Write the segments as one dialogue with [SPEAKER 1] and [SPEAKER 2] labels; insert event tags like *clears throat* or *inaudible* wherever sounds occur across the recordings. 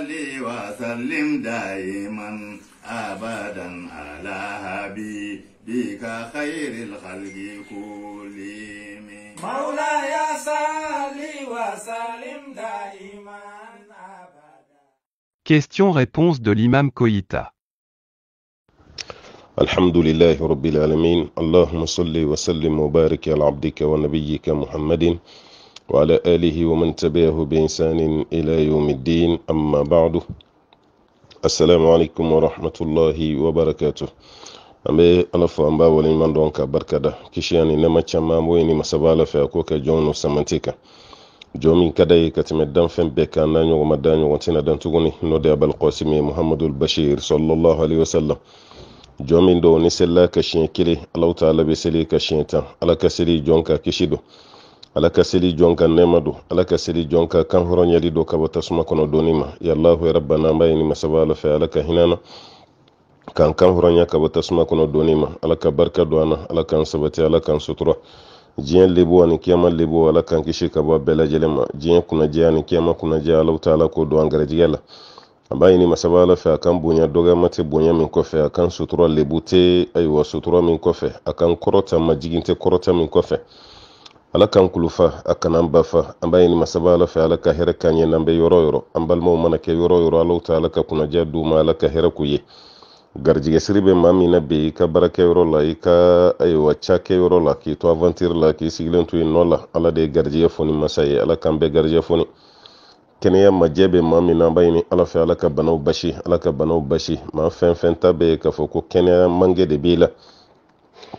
[SPEAKER 1] صلي وسلم دائما أبدا على حبيبك خير الخلق كلهم مولاي صلي وسلم دائما Question-réponse de l'imam Koïta. الحمد لله رب العالمين اللهم صل وسلم وبارك على عبدك ونبيك محمد وعلى آله ومن تبعه بإنسان إلى يوم الدين أما بعد السلام عليكم ورحمة الله وبركاته ambe ala fo an b'a waleɲuman dɔn ka barika da kisiya ni nɛma caman bo ye ni masaba ala fɛ a ko kɛ jɔn nu samanti kan jɔn min ka da ye ka tɛmɛ danfɛn bɛɛ kan n'a ɲɔgɔn ma da ɲɔgɔn tɛna dan tuguni n'o de abalkɔsimi ye muhamadul bashir sallallahu alaihi wasallam jɔn min don ni selila ka siɲɛ kelen alahu taala be seli ka siɲɛ tan ala ka seli jɔn ka kisi don ala ka seli jɔn ka nɛɛma don ala ka seli jɔn ka kan hɔrɔnyali don ka bɔ tasuma kɔnɔ dɔɔni ma yalahu ya rabbana an b'a ɲini masaba ala fɛ ala ka hinɛ k'an kan hɔrɔnya ka bɔ tasuma kɔnɔ dɔɔni ma ala ka barika don an ala k'an sabati ala k'an sutura diɲɛ lebu ani kiyama lebu ala k'an kisi ka bɔ bɛɛ ma diɲɛ kunnajɛ ani kiyama kunnajɛ alaw ta k'o don an garijɛgɛ la an b'a ɲini masaba ala fɛ a kan bonya dɔgɔyama tɛ bonya min kɔfɛ a kan sutura lebu tɛ ayiwa sutura min kɔfɛ a kan kɔrɔta majigin tɛ kɔrɔta min kɔfɛ ala k'an kulufa a kan'an bafa an b'a ɲini masaba ala fɛ ala ka hɛrɛ k'an ɲɛ n'an bɛ yɔrɔ yɔrɔ an balimaw mana kɛ yɔrɔ yɔrɔ alaw ta ala ka kunnadiya d'u ma ala ka hɛrɛ k'u ye garijɛgɛsiri bɛ maa min na bi i ka baarakɛyɔrɔ la i ka ayiwa cakɛyɔrɔ la k'i to avantiri la k'i sigilen to yen nɔ la ala de ye garijɛgɛ foni masa ye ala k'an bɛɛ garijɛgɛ foni kɛnɛya majɛ bɛ maa min na an b'a ɲini ala fɛ ala ka banaw basi ala ka banaw basi maa fɛn fɛn ta bɛ ye k'a fɔ ko kɛnɛya mangɛ de b'i la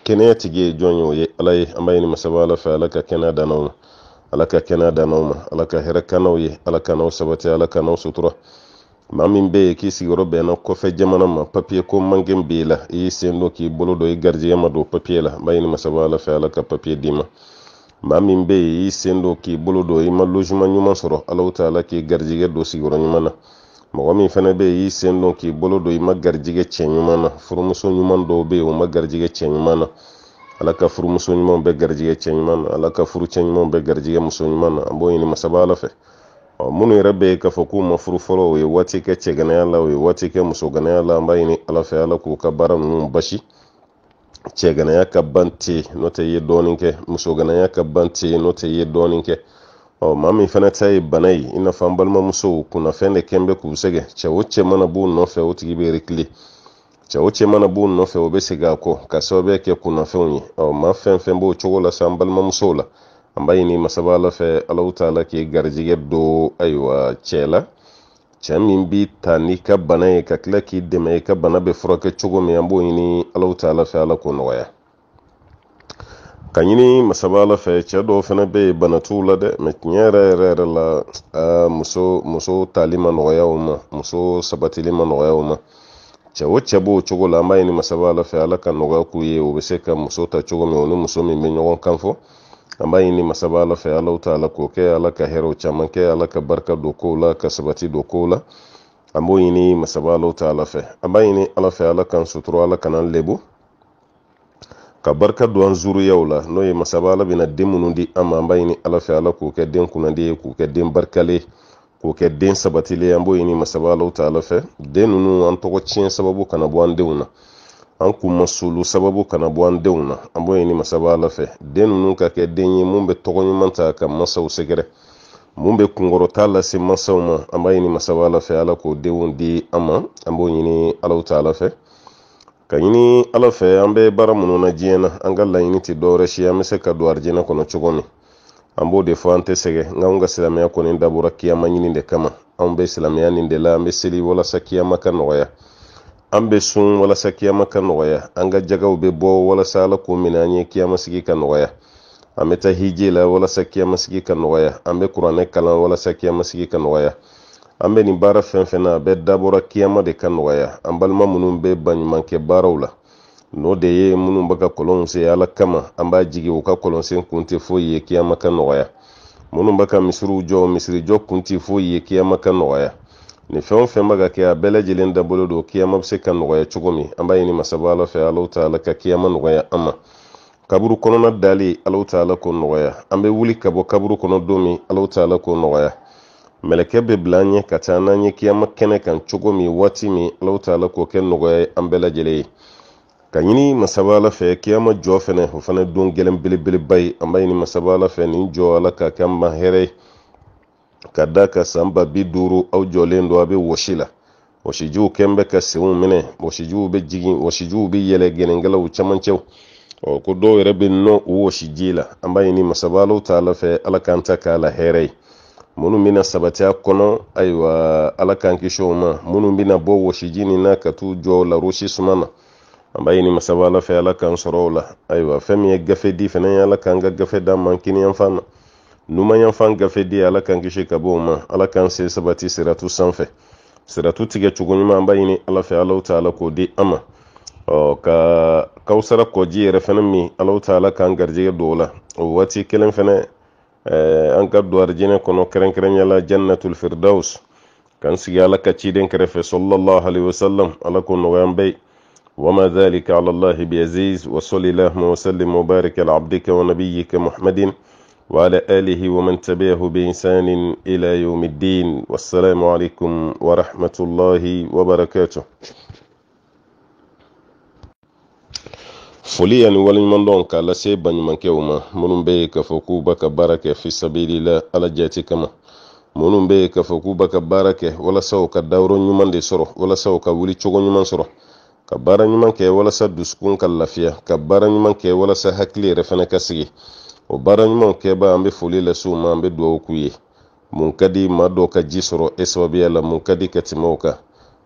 [SPEAKER 1] keneya tigi joño ye ala ye an bayini masaba ala fɛ ala ka kɛnɛya dannaw ma ala ka kɛnɛya dannaw ma ala ka hɛrɛ kannaw ye ala kanaw sabati ala kanaw sutura ma min be ye k'i sigiyɔrɔ bɛnna kɔfɛ jamana ma papiye ko mankɛ be la i y'i seen do k'i bolo dɔ i garijɛgɛ ma don papiye la an bayini masaba ala fɛ ala ka papiye di ma ma min be ye i y'i seen do k'i bolo dɔ i ma logeman ɲuman sɔrɔ alaw ta ala k'i garijɛgɛ don sigiyɔrɔ ɲuman na mɔgɔ min fana bɛ y'i sen don k'i bolo don i ma garijɛgɛ cɛ ɲuman na furumuso ɲuman dɔw bɛ o ma garijɛgɛ cɛ ɲuman na ala ka furumuso ɲuman bɛɛ garijɛgɛ cɛ ɲuman na ala ka furucɛ ɲuman bɛɛ garijɛgɛ muso ɲuman na an b'o ɲini masaba ala fɛ minnu yɛrɛ bɛ yen k'a fɔ k'u ma furu fɔlɔ o ye waati kɛ cɛganaya la o ye waati kɛ musoganaya la an b'a ɲini ala fɛ ala k'u ka baara ninnu basi cɛganaya ka ban ten n'o tɛ i ye dɔɔnin kɛ musoganaya ka ban ten n'o tɛ i ye dɔɔnin kɛ ɔ maa min fana ta ye bana ye i n'a fɔ an balimamusow kunnafɛn de kɛn bɛ k'u sɛgɛ cɛ o cɛ mana b'u nɔfɛ o tigi bɛ rekile cɛ o cɛ mana b'u nɔfɛ o bɛ segin a kɔ ka sababuya kɛ kunnafɛnw ye ɔ maa fɛn fɛn b'o cogo la sa an balimamusow la an b'a ɲini masaba ala fɛ alaw t'a la k'i garijɛgɛ don ayiwa cɛ la cɛ min b'i ta n'i ka bana ye ka tila k'i dɛmɛ i ka bana bɛ furakɛ cogo min an b'o ɲini alaw t'a fɛ ala k'o nɔgɔya ka ɲini masabala fɛ cɛɛ dɔw fɛnɛ be ye bana t'u la dɛ ma tiɲɛ yɛrɛ yɛrɛ yɛrɛ la muso muso tali ma nɔgɔya ma muso sabatili ma nɔgɔya ma cɛ o cɛ b'o cogo la an b'a ɲini masabala fɛ ala ka nɔgɔya k'u ye o be se ka muso ta cogo min o ni muso min be ɲɔgɔn kan fɔ an b'a ɲini masaba ala fɛ alaw ta ala k'o kɛ ala ka hɛrɛw caman kɛ ala ka barika don kow la ka sabati don kow la an b'o ɲini masaba alaw ta ala fɛ an b'a ɲini ala fɛ ala k'an sutura ala kan'an lebu ka barika don an zuriyaw la n'o ye masaba ala bɛna den minnu di an ma an b'a ɲini ala fɛ ala k'o kɛ den kunnadi ye k'o kɛ den barikale k'o kɛ den sabatili an b'o ɲini masaba alaw ta ala fɛ den ninnu an tɔgɔ tiɲɛ sababu kana bɔ an denw na an k'u sababu kana bɔ an denw na an b'o ɲini masaba ala fɛ den ninnu ka kɛ den ye mun bɛ tɔgɔ ɲuman ta ka masaw sɛgɛrɛ mun bɛ kunkɔrɔta lase masaw ma an b'a ɲini masaba ala fɛ ala k'o denw di an ma an b'o ɲini alaw ta ala fɛ ka ɲini ala fɛ an bɛ baara minnu na diɲɛ na an ka laɲini tɛ dɔwɛrɛ si an bɛ se ka don arijinɛ kɔnɔ cogo min an b'o de fɔ an tɛ sɛgɛ nka anw ka silamɛya kɔni dabɔra kiyama ɲini de kama anw bɛ silamɛya nin de la an bɛ seli walasa kiyama ka nɔgɔya an bɛ sun walasa kiyama ka nɔgɔya an ka jagaw bɛ bɔ walasa ala k'o minɛ an ye kiyamasigi ka nɔgɔya an bɛ taa hiji la walasa kiyamasigi ka nɔgɔya an bɛ kuranɛ kalan walasa kiyamasigi ka nɔgɔya an be nin baara fɛn fɛn na a bɛɛ dabɔra kiyama de ka nɔgɔya an balima minnu be baɲumankɛ baaraw la n'o de ye minnu be ka kɔlɔnw se ala kama an b'a jigi u ka kɔlɔnsen kun tɛ foyi ye kiyama ka nɔgɔya minnu be ka misiriw jɔ misirijɔ kun ti foyi ye kiyama ka nɔgɔya nin fɛn o fɛn be ka kɛ a bɛɛ dabolo don kiyama be se ka nɔgɔya cogo min an b'a ɲini masaba ala fɛ alaw taala ka kiyama nɔgɔya an ma kaburu kɔnɔna dali alaw taala k'o nɔgɔya an be wuli ka bɔ kaburu kɔnɔ don min alaw taala k'o nɔgɔya mɛlɛkɛ bɛ bila an ɲɛ ka taa n'an ye kiyama kɛnɛ kan cogo min waati min alaw taala k'o kɛ nɔgɔya ye an bɛɛ lajɛlen ye ka ɲini masaba ala fɛ kiyama jɔ fɛnɛ o fana don gɛlɛn belebeleba ye an b'a ɲini masaba ala fɛ nin jɔ ala ka kɛ ma hɛrɛ ye ka da ka san ba bi duuru aw jɔlen don a bɛ wɔsi la wɔsijiw kɛn bɛ ka senw minɛ wɔsijiw bɛ jigin wɔsijiw bɛ yɛlɛ gɛnɛgɛlaw camancɛw ko dɔw yɛrɛ bɛ nɔ o wɔsi ji la an b'a ɲini masaba alaw ta ala fɛ ala k'an ta k'a la hɛrɛ ye minnu bɛna sabati a kɔnɔ ayiwa ala k'an kisi o ma minnu bɛna bɔ wɔsiji nin na ka t'u jɔ larosi suma na an b'a ɲini masaba ala fɛ ala k'an sɔrɔ o la ayiwa fɛn min ye gafe di fana ye ala k'an ka gafe d'an ma kiniyanfan na numanyanfan gafe di ala k'an kisi ka bɔ o ma ala k'an se sabati siratu sanfɛ siratu tigɛ cogo ɲuman an b'a ɲini ala fɛ alaw ta ala k'o di an ma ka kawusara kɔji yɛrɛ fana min alaw ta ala k'an garijɛgɛ don o la o waati kelen fɛnɛ Eh, an قد don arijinɛ kɔnɔ kɛrɛnkɛrɛnya la jannatul firdaus k'an sigi ala ka ciden kɛrɛfɛ sallallahu alaihi wasallam ala ko nɔgɔya an وما ذلك على الله بعزيز وصلي اللهم وسلم وبارك على عبدك ونبيك محمد وعلى آله ومن تبعه بإنسان إلى يوم الدين والسلام عليكم ورحمة الله وبركاته foli ani waleɲuman dɔn k'a lase baɲumankɛw ma minnu be ye k'a fɔ k'u b'a ka baara kɛ fisabilila ala jati kama minnu be ye k'a fɔ k'u b'a ka baara kɛ walasa u ka dayɔrɔ ɲuman de sɔrɔ walasa u ka wuli cogo ɲuman sɔrɔ ka baara ɲuman kɛ walasa dusukun ka lafiya ka baara ɲuman kɛ walasa hakili yɛrɛ fana ka sigi o baara ɲumanw kɛba an be foli lase ma an be dugawu k'u ye mun ka di maa dɔw ka ji sɔrɔ e sababuya la mun ka di ka tɛmɛ kan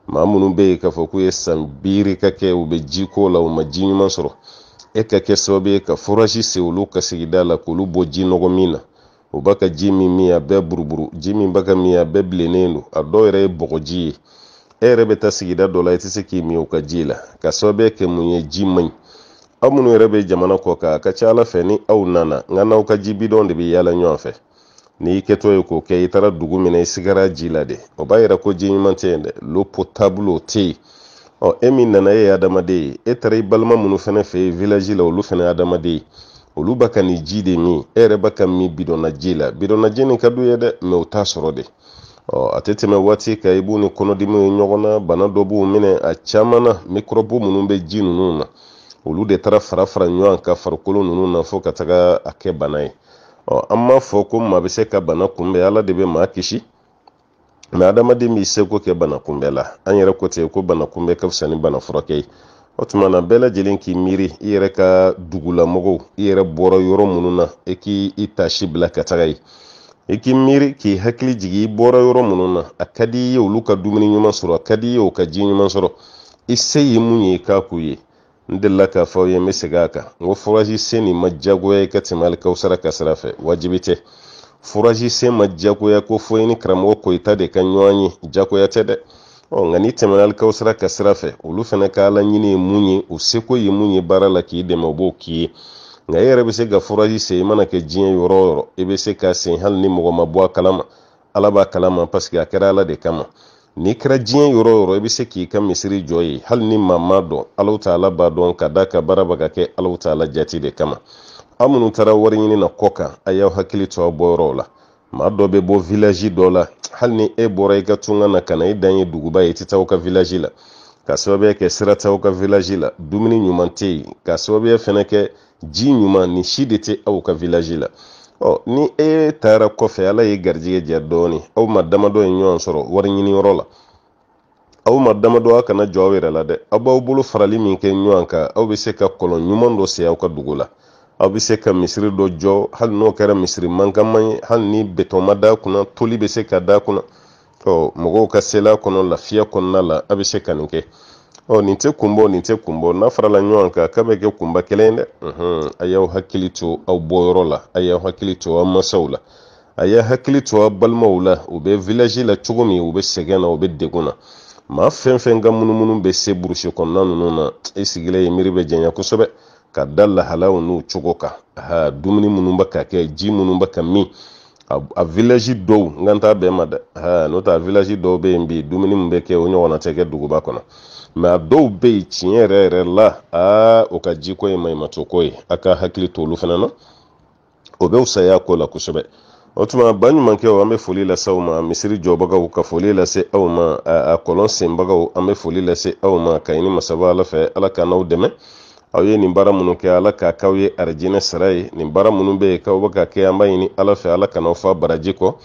[SPEAKER 1] ma munu bɛ yen k'a fɔ k'u ye san biiri ka kɛ u bɛ ji ko la u ma ji ɲuman sɔrɔ e ka kɛ sababu ye ka furaji se olu ka sigida la k'olu bɔ ji nɔgɔ min na u b'a ka ji min min a bɛɛ buruburu ji min b'a ka min a bɛɛ bilennen don a dɔw yɛrɛ ye bɔgɔji ye e yɛrɛ bɛ taa sigida dɔ la i tɛ se k'i min o ka ji la ka sababuya kɛ mun ye ji man ɲi aw minnu yɛrɛ bɛ jamana kɔ kan a ka ca ala fɛ ni aw nana nka n'aw ka ji bidɔn de bɛ yaala ɲɔgɔn fɛ n'i kɛtɔ ye k'o kɛ i taara dugu min i sigara ji la de o b'a yira ko ji ɲuman tɛ yen dɛ lopo taabolo tɛ yen ɔ e min nana e ye adamaden ye e taara i balima minnu fana fɛ yen vilazi la olu fana ye adamaden ye olu ba ka nin ji de min e yɛrɛ ba ka min bidɔnna ji la bidɔnna ji nin ka d'u ye dɛ mɛ u t'a sɔrɔ de ɔ a tɛ tɛmɛ waati kan i b'u ni kɔnɔdimiw ye ɲɔgɔn na bana dɔ b'u minɛ a caman na mikɔrɔbu minnu bɛ ji ninnu na olu de taara fara fara ɲɔgɔn kan farikolo ninnu na fo ka taga a kɛ bana ye ɔ an m'a fɔ ko maa bɛ se ka bana kunbɛn ala de bɛ maa kisi mɛ adamaden b'i seko kɛ bana kunbɛn la an yɛrɛ ko ten ko bana kunbɛn ka fisa ni bana furakɛ ye o tuma na bɛɛ lajɛlen k'i miiri i yɛrɛ ka dugulamɔgɔw i yɛrɛ bɔra yɔrɔ minnu na i k'i i bila ka taga yen i k'i miiri k'i hakili jigi i bɔra yɔrɔ minnu na a ka di i ye olu ka dumuni ɲuman sɔrɔ a ka di i ye o ka ji ɲuman sɔrɔ i se ye mun ye i k'a k'u ye n la k'a fɔ aw ye n bɛ segin a kan n ko furaji sen nin ma diyagoya i ka tɛmɛ hali kawusara ka sira fɛ wajibi tɛ furaji sen ma diyagoya ko fo i ni karamɔgɔ koyita de ka ɲɔgɔn ye diyagoya tɛ dɛ ɔ nka n'i tɛmɛna hali kawusara ka sira fɛ olu fana ka ala ɲini ye mun ye u seko ye mun ye baara la k'i dɛmɛ u b'o k'i ye nka e yɛrɛ bɛ se ka furaji sen i mana kɛ diɲɛ yɔrɔ o yɔrɔ i bɛ se k'a sen hali ni mɔgɔ ma bɔ a kalama ala b'a kalama paseke a kɛra ala de kama n'i kɛra diɲɛ yɔrɔ yɔrɔ i bɛ se k'i ka misiri jɔ ye hali ni maa ma dɔn alaw ala b'a dɔn ka d'a ka baara bɛ ka kɛ alaw jati de kama aw minnu taara wari ɲini na kɔ kan a y'aw hakili to aw bɔyɔrɔw la maa dɔ bɛ bɔ vilazi dɔ la hali ni e bɔra i ka tunga na ka na i dan ye duguba ye i tɛ taa aw ka vilazi la ka sababuya kɛ sira aw ka vilazi la dumuni ɲuman tɛ yen ka sababuya fana kɛ ji ɲuman nin si de tɛ aw ka la ɔ ni e taara kɔfɛ ala ye garijɛgɛ diya dɔɔni aw ma damadɔ ye ɲɔgɔn sɔrɔ wari ɲiniyɔrɔ la aw ma damadɔ a kana jɔ aw yɛrɛ la dɛ aw b'aw bolo farali min kɛ ɲɔgɔn kan aw bɛ se ka kɔlɔn ɲuman dɔ se aw ka dugu la aw bɛ se ka misiri dɔ jɔ hali n'o kɛra misiri mankanma ye hali ni betɔn ma d'a kunna toli bɛ se ka d'a kunna ɔ mɔgɔw ka sela kɔnɔ lafiya kɔnɔna la aw bɛ se ka nin kɛ ɔ oh, nin tɛ kun bɔ nin tɛ kun bɔ n'a farala ɲɔgɔn kan k'a bɛ kɛ kunba kelen ye dɛ a y'aw hakili to aw bɔyɔrɔ la a y'aw hakili to aw masaw la a y'a hakili to aw balimaw la u bɛ vilaji la cogo min u bɛ sɛgɛn na u bɛ degun na maa fɛn fɛn ka munumunu bɛ se burusi kɔnɔna ninnu na i sigilen ye miiri bɛ janya kosɛbɛ ka da lahalaw n'u cogo kan ha dumuni minnu bɛ ka kɛ ji minnu bɛ ka min a vilaji dɔw n kan t'a bɛɛ ma dɛ ha n'o tɛ a vilaji dɔw bɛ yen bi dumuni min bɛ kɛ o ɲɔgɔnna tɛ kɛ duguba kɔnɔ a dɔw bɛ yen tiɲɛ yɛrɛ yɛrɛ la aa o ka jiko ye maɲumato ko ye a ka hakili to olu fana na o bɛ saya ko la kosɛbɛ o tuma baɲumankɛw an be foli lase aw ma misiri jɔbagaw ka foli lase aw ma a kɔlɔn senbagaw an bɛ foli lase aw ma ka ɲini masaba ala fɛ ala ka n'aw dɛmɛ aw ye nin baara minnu kɛ ala k'a k'aw ye arijinɛ sara ye nin baara minnu bɛ yen k'aw bɛ ka kɛ an b'a ɲini ala fɛ ala ka fa baraji kɔ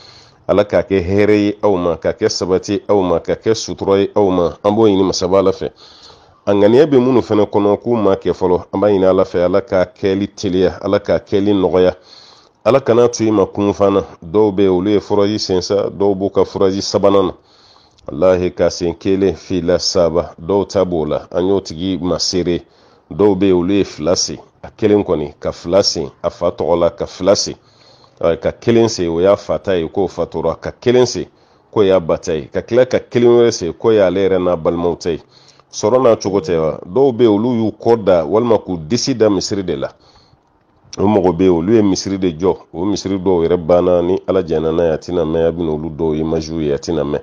[SPEAKER 1] ala k'a kɛ hɛrɛ ye aw ma k'a kɛ sabati aw ma k'a kɛ sutura ye aw ma an b'o ɲini masaba ala fɛ a ŋaniya bɛ minnu fana kɔnɔ k'u ma kɛ fɔlɔ an b'a ɲini ala fɛ ala k'a kɛli teliya ala k'a kɛli nɔgɔya ala kana to i ma kunfana dɔw be yen olu ye furaji sensa dɔw b'u ka furaji sabana na alahi ka sen kelen fila saba dɔw ta b'o la an y'o tigi ma seere dɔw bɛ yen olu ye fila sen a kelen kɔni ka fila sen a fa tɔgɔ ka fila sen ka kelen sen o y'a fa ye k'o fatura ka kelen sen k'o y'a ba ta ye ka tila ka kelen wɛrɛ sen k'o y'ale yɛrɛ n'a balimaw ta ye sɔrɔ n'a cogo tɛ wa dɔw bɛ yen olu y'u kɔ da walima k'u disi da misiri de la o mɔgɔ bɛ yen olu ye misiri de jɔ o misiri dɔw yɛrɛ banna ni ala jɛnna n'a ye a tɛna mɛn a bɛna olu dɔw ye maziw ye a tɛna mɛn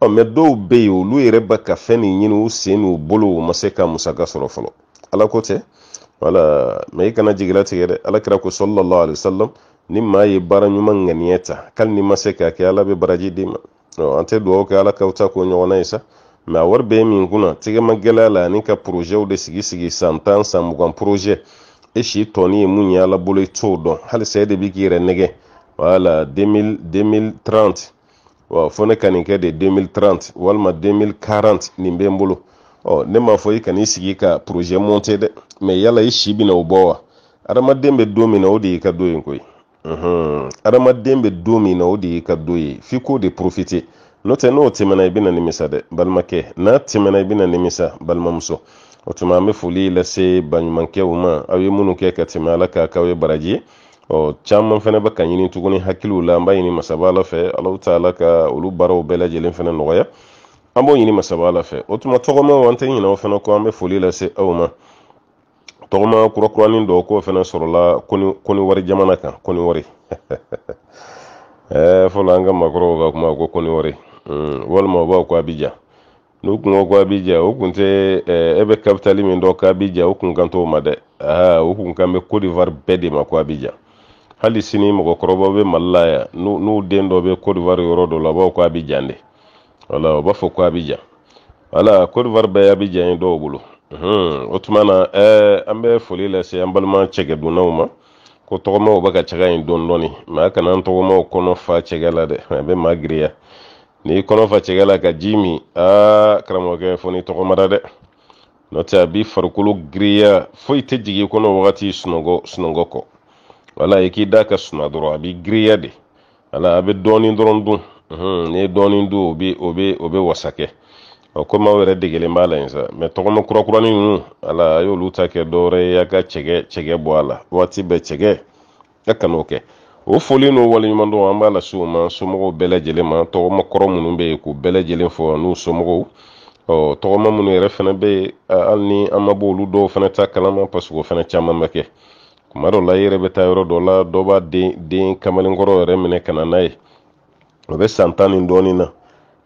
[SPEAKER 1] ɔ mɛ dɔw bɛ yen olu yɛrɛ bɛ ka fɛn nin ɲini u sen n'u bolo u ma se ka musaka sɔrɔ fɔlɔ ala ko tɛ wala mɛ i kana jigilatigɛ dɛ ala kira ko sɔlɔlɔ alayisalam ni maa ye baara ɲuman ŋaniya ta hali ni ma se k'a kɛ ala bɛ baraji d'i ma an tɛ dugawu kɛ ala k'aw ta k'o ɲɔgɔnna ye sa mɛ a wari bɛɛ min kunna tɛgɛma gɛlɛya la ani ka porozɛw de sigi sigi san tan san mugan porozɛ e si tɔni ye mun ye ala bolo i t'o dɔn halisa e de bi k'i yɛrɛ nɛgɛ wala 2030 wa fo ne ka nin kɛ de 2030 walima 2040 nin bɛ n bolo ɔ ne m'a fɔ i kan'i sigi ka porozɛ monte dɛ mɛ yala i si bɛna o bɔ wa adamaden bɛ don min na o de y'i ka don ye koyi adamaden bɛ don min na o de y'i ka don ye f'i k'o de profite n'o tɛ n'o tɛmɛna i bɛna nimisa dɛ balimakɛ n'a tɛmɛna i bɛna nimisa balimamuso o tuma an bɛ foli lase baɲumankɛw ma aw ye minnu kɛ ka tɛmɛ ala ka k'aw ye baraji ɔ caman fana bɛ ka ɲini tuguni hakiliw la an b'a ɲini masaba ala fɛ alaw ta ala ka olu baaraw bɛɛ lajɛlen fana nɔgɔya an b'o ɲini masaba ala fɛ o tuma tɔgɔmaw an tɛ ɲinɛ o fana kɔ an bɛ foli lase aw ma tɔgɔma kurakuranin dɔ k'o fɛnɛ sɔrɔla koni wari jamana kan koni wari *laughs* fɔlɔ an ka makɔrɔw ka kuma ko koni wari hmm, walima u b'a ko abija n'u kun ko ko abija o kun tɛ e bɛ kapitali min dɔ kabija o kun kan t'o ma dɛ aha o kun kan bɛ kodivari bɛɛ de ma ko abija hali sini mɔgɔkɔrɔbaw bɛ mali la yan n'u den dɔ bɛ kodivari yɔrɔ dɔ la u b'a ko abijan de wala u b'a fɔ ko abijan wala kodivari bɛɛ abijan ye dɔw bolo Eh, o tuma na an bɛ foli lase an balima cɛgɛdonnaw ma ko tɔgɔmaw bɛ ka caga yen dɔɔni dɔɔni maa kana n tɔgɔmaw kɔnɔ fa cɛgɛ la dɛ a bɛ maa giriya n'i kɔnɔ fa cɛgɛ la ka ji min aa karamɔgɔkɛ fo ni tɔgɔmara dɛ n'o tɛ a b'i farikolo giriya foyi tɛ jigin i kɔnɔ wagati sunɔgɔ sunɔgɔ kɔ wala i k'i da ka suna dɔrɔn a b'i giriya de ala a bɛ dɔɔni dɔrɔn dun n'i ye dɔɔni dun o bɛ o bɛ o bɛ wasa kɛ o komaw yɛrɛ degelen b'a la yen sa mɛ tɔgɔma kurakurani ninnu ala a y'olu ta kɛ dɔwɛrɛ y'a ka cɛgɛ cɛgɛ bɔ a la waati bɛɛ cɛgɛ a e kan'o kɛ o foli n'o waleɲumandon an b'a lase o ma somɔgɔw bɛɛ lajɛlen ma tɔgɔma kɔrɔ minnu bɛ yen k'u bɛɛ lajɛlen fɔ n'u somɔgɔw ɔ tɔgɔma minnu yɛrɛ fana bɛ yen hali ni an ma bɔ olu dɔw fana ta kalama parce que o fana caman bɛ kɛ kuma dɔ la i yɛrɛ bɛ taa yɔrɔ dɔ la dɔ b'a den den kamalenkɔrɔ yɛrɛ minɛ ka na n'a ye o bɛ san tan ni dɔɔnin na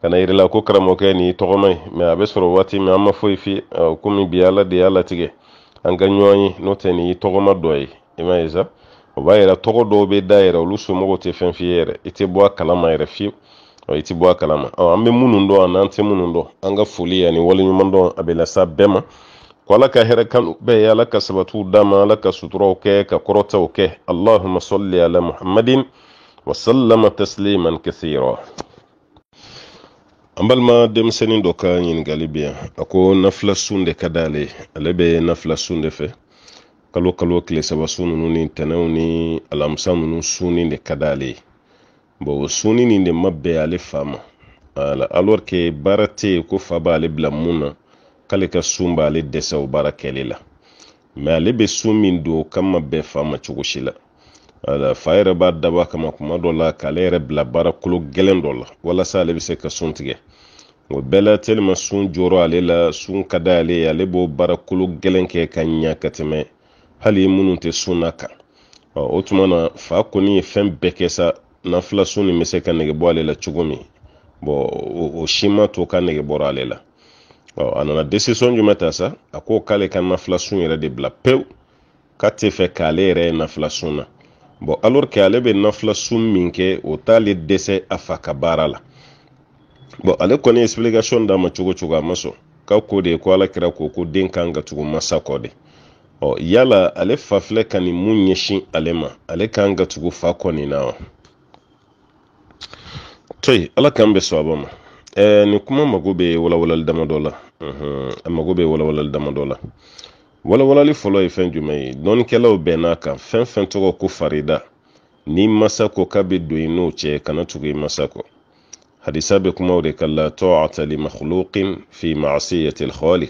[SPEAKER 1] ka na yirila ko karamɔgɔkɛ nin y'i tɔgɔma ye mɛ a bɛ sɔrɔ waati min an ma foyi fi komi bi ala de y'a latigɛ an ka ɲɔgɔn ye n'o tɛ nin y'i tɔgɔma dɔ ye i m'a ye sa o b'a yira tɔgɔ dɔw bɛ da yɛrɛ olu somɔgɔw tɛ fɛn f'i ye yɛrɛ i tɛ bɔ a kalama yɛrɛ fiyewu ɔ i tɛ bɔ a kalama ɔ an bɛ minnu dɔn ani an tɛ minnu dɔn an ka foli ani waleɲuman dɔn a bɛ lasa bɛɛ ma ko ala ka hɛrɛ kanu bɛɛ ye ala ka sabatiw d'a ma ala ka suturaw kɛ ka kɔrɔtaw kɛ allahuma sɔli ala muhammadin وسلم تسليما كثيرا an balima denmisɛnin dɔ ka ɲiningali bi yan a ko nafila sun de ka d'ale ale be nafila sun de fɛ kalo kalo tile saba sun ninnu ni tɛnɛw ni alamusa nunu sunni de ka d'ale ye bon o sunni nin de ma bɛn ale fa ma alors que baara tɛ ko fa b'ale bila mun na k'ale ka sun b'ale dɛsɛ o baara kɛli la ma ale be sun min don o ma bɛn fa ma cogo si la ala fa yɛrɛ b'a dabɔ kama kuma dɔ la k'ale yɛrɛ bila baara kolo gɛlɛn dɔ la walasa ale bɛ se ka sun tigɛ o bɛɛ la telima sun jɔrɔ ale la sun ka da ale ye ale b'o baara kolo gɛlɛn kɛ ka ɲa ka tɛmɛ hali minnu tɛ sun na kan ɔ o tuma na fa kɔni ye fɛn bɛɛ kɛ sa nafila sun nin bɛ se ka nege bɔ ale la cogo min bɔn o si ma to ka nege bɔra ale la ɔ a nana desisɔn jumɛn ta sa a ko k'ale ka nafila sun yɛrɛ de bila pewu k'a tɛ fɛ k'ale yɛrɛ ye nafila sun na bon alors que ale bɛ nafila sun min kɛ o t'ale dɛsɛ a fa ka baara la bɔn ale kɔni ye explication d'a ma cogo cogo a ma sɔn ka ko de ko ala kira ko ko den kan ka tugu masa kɔ de ɔ oh, yala ale fa filɛ ka nin mun ɲɛsin ale ma ale kan ka tugu fa kɔ nin na wa to ala k'an bɛ sɔn a ma ɛɛ eh, nin kuma mago bɛ walawalali damadɔ la a mhm, mago bɛ walawalali damadɔ la walawalali fɔlɔ ye fɛn jumɛn ye dɔnnikɛlaw n'a kan fɛn fɛn tɔgɔ ko farida ni masa ko k'a bɛ don i n'o cɛ kana tugu i masa kɔ hadisa bɛ kumaw de ka la ta'ata li makhluqin fi ma'siyati al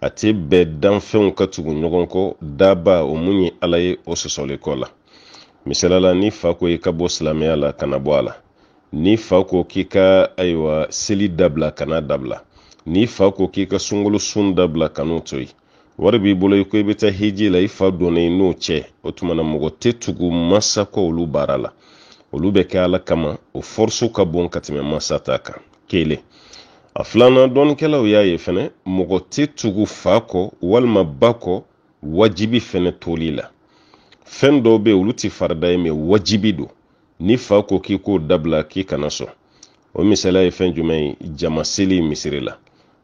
[SPEAKER 1] a tɛ bɛn danfɛnw ka tugu ɲɔgɔn kɔ daba o mun ye ala ye o sɔsɔli kɔ la misaliyala ni fa ko i ka bɔ silamɛya la kana bɔ a la ni fa ko k'i ka ayiwa seli dabila kana dabila ni fa ko k'i ka sunkolo sun dabila kan'o to yen wari b'i bolo i ko i bɛ taa hiji la i fa donna n'o cɛ o tuma na mɔgɔ tɛ tugu masa kɔ olu baara la olu bɛ kɛ ala kama o fɔriso ka bon ka tɛmɛ masa ta kan kelen a filanan dɔɔnikɛlaw y'a ye fɛnɛ mɔgɔ tɛ tugu fa kɔ walima ba kɔ wajibi fɛnɛ toli la fɛn dɔw be olu tɛ farida ye mɛ wajibi don ni fa ko k'i k'o dabila k'i kana sɔn o misaliya ye fɛn jumɛn ye jamaseli misiri la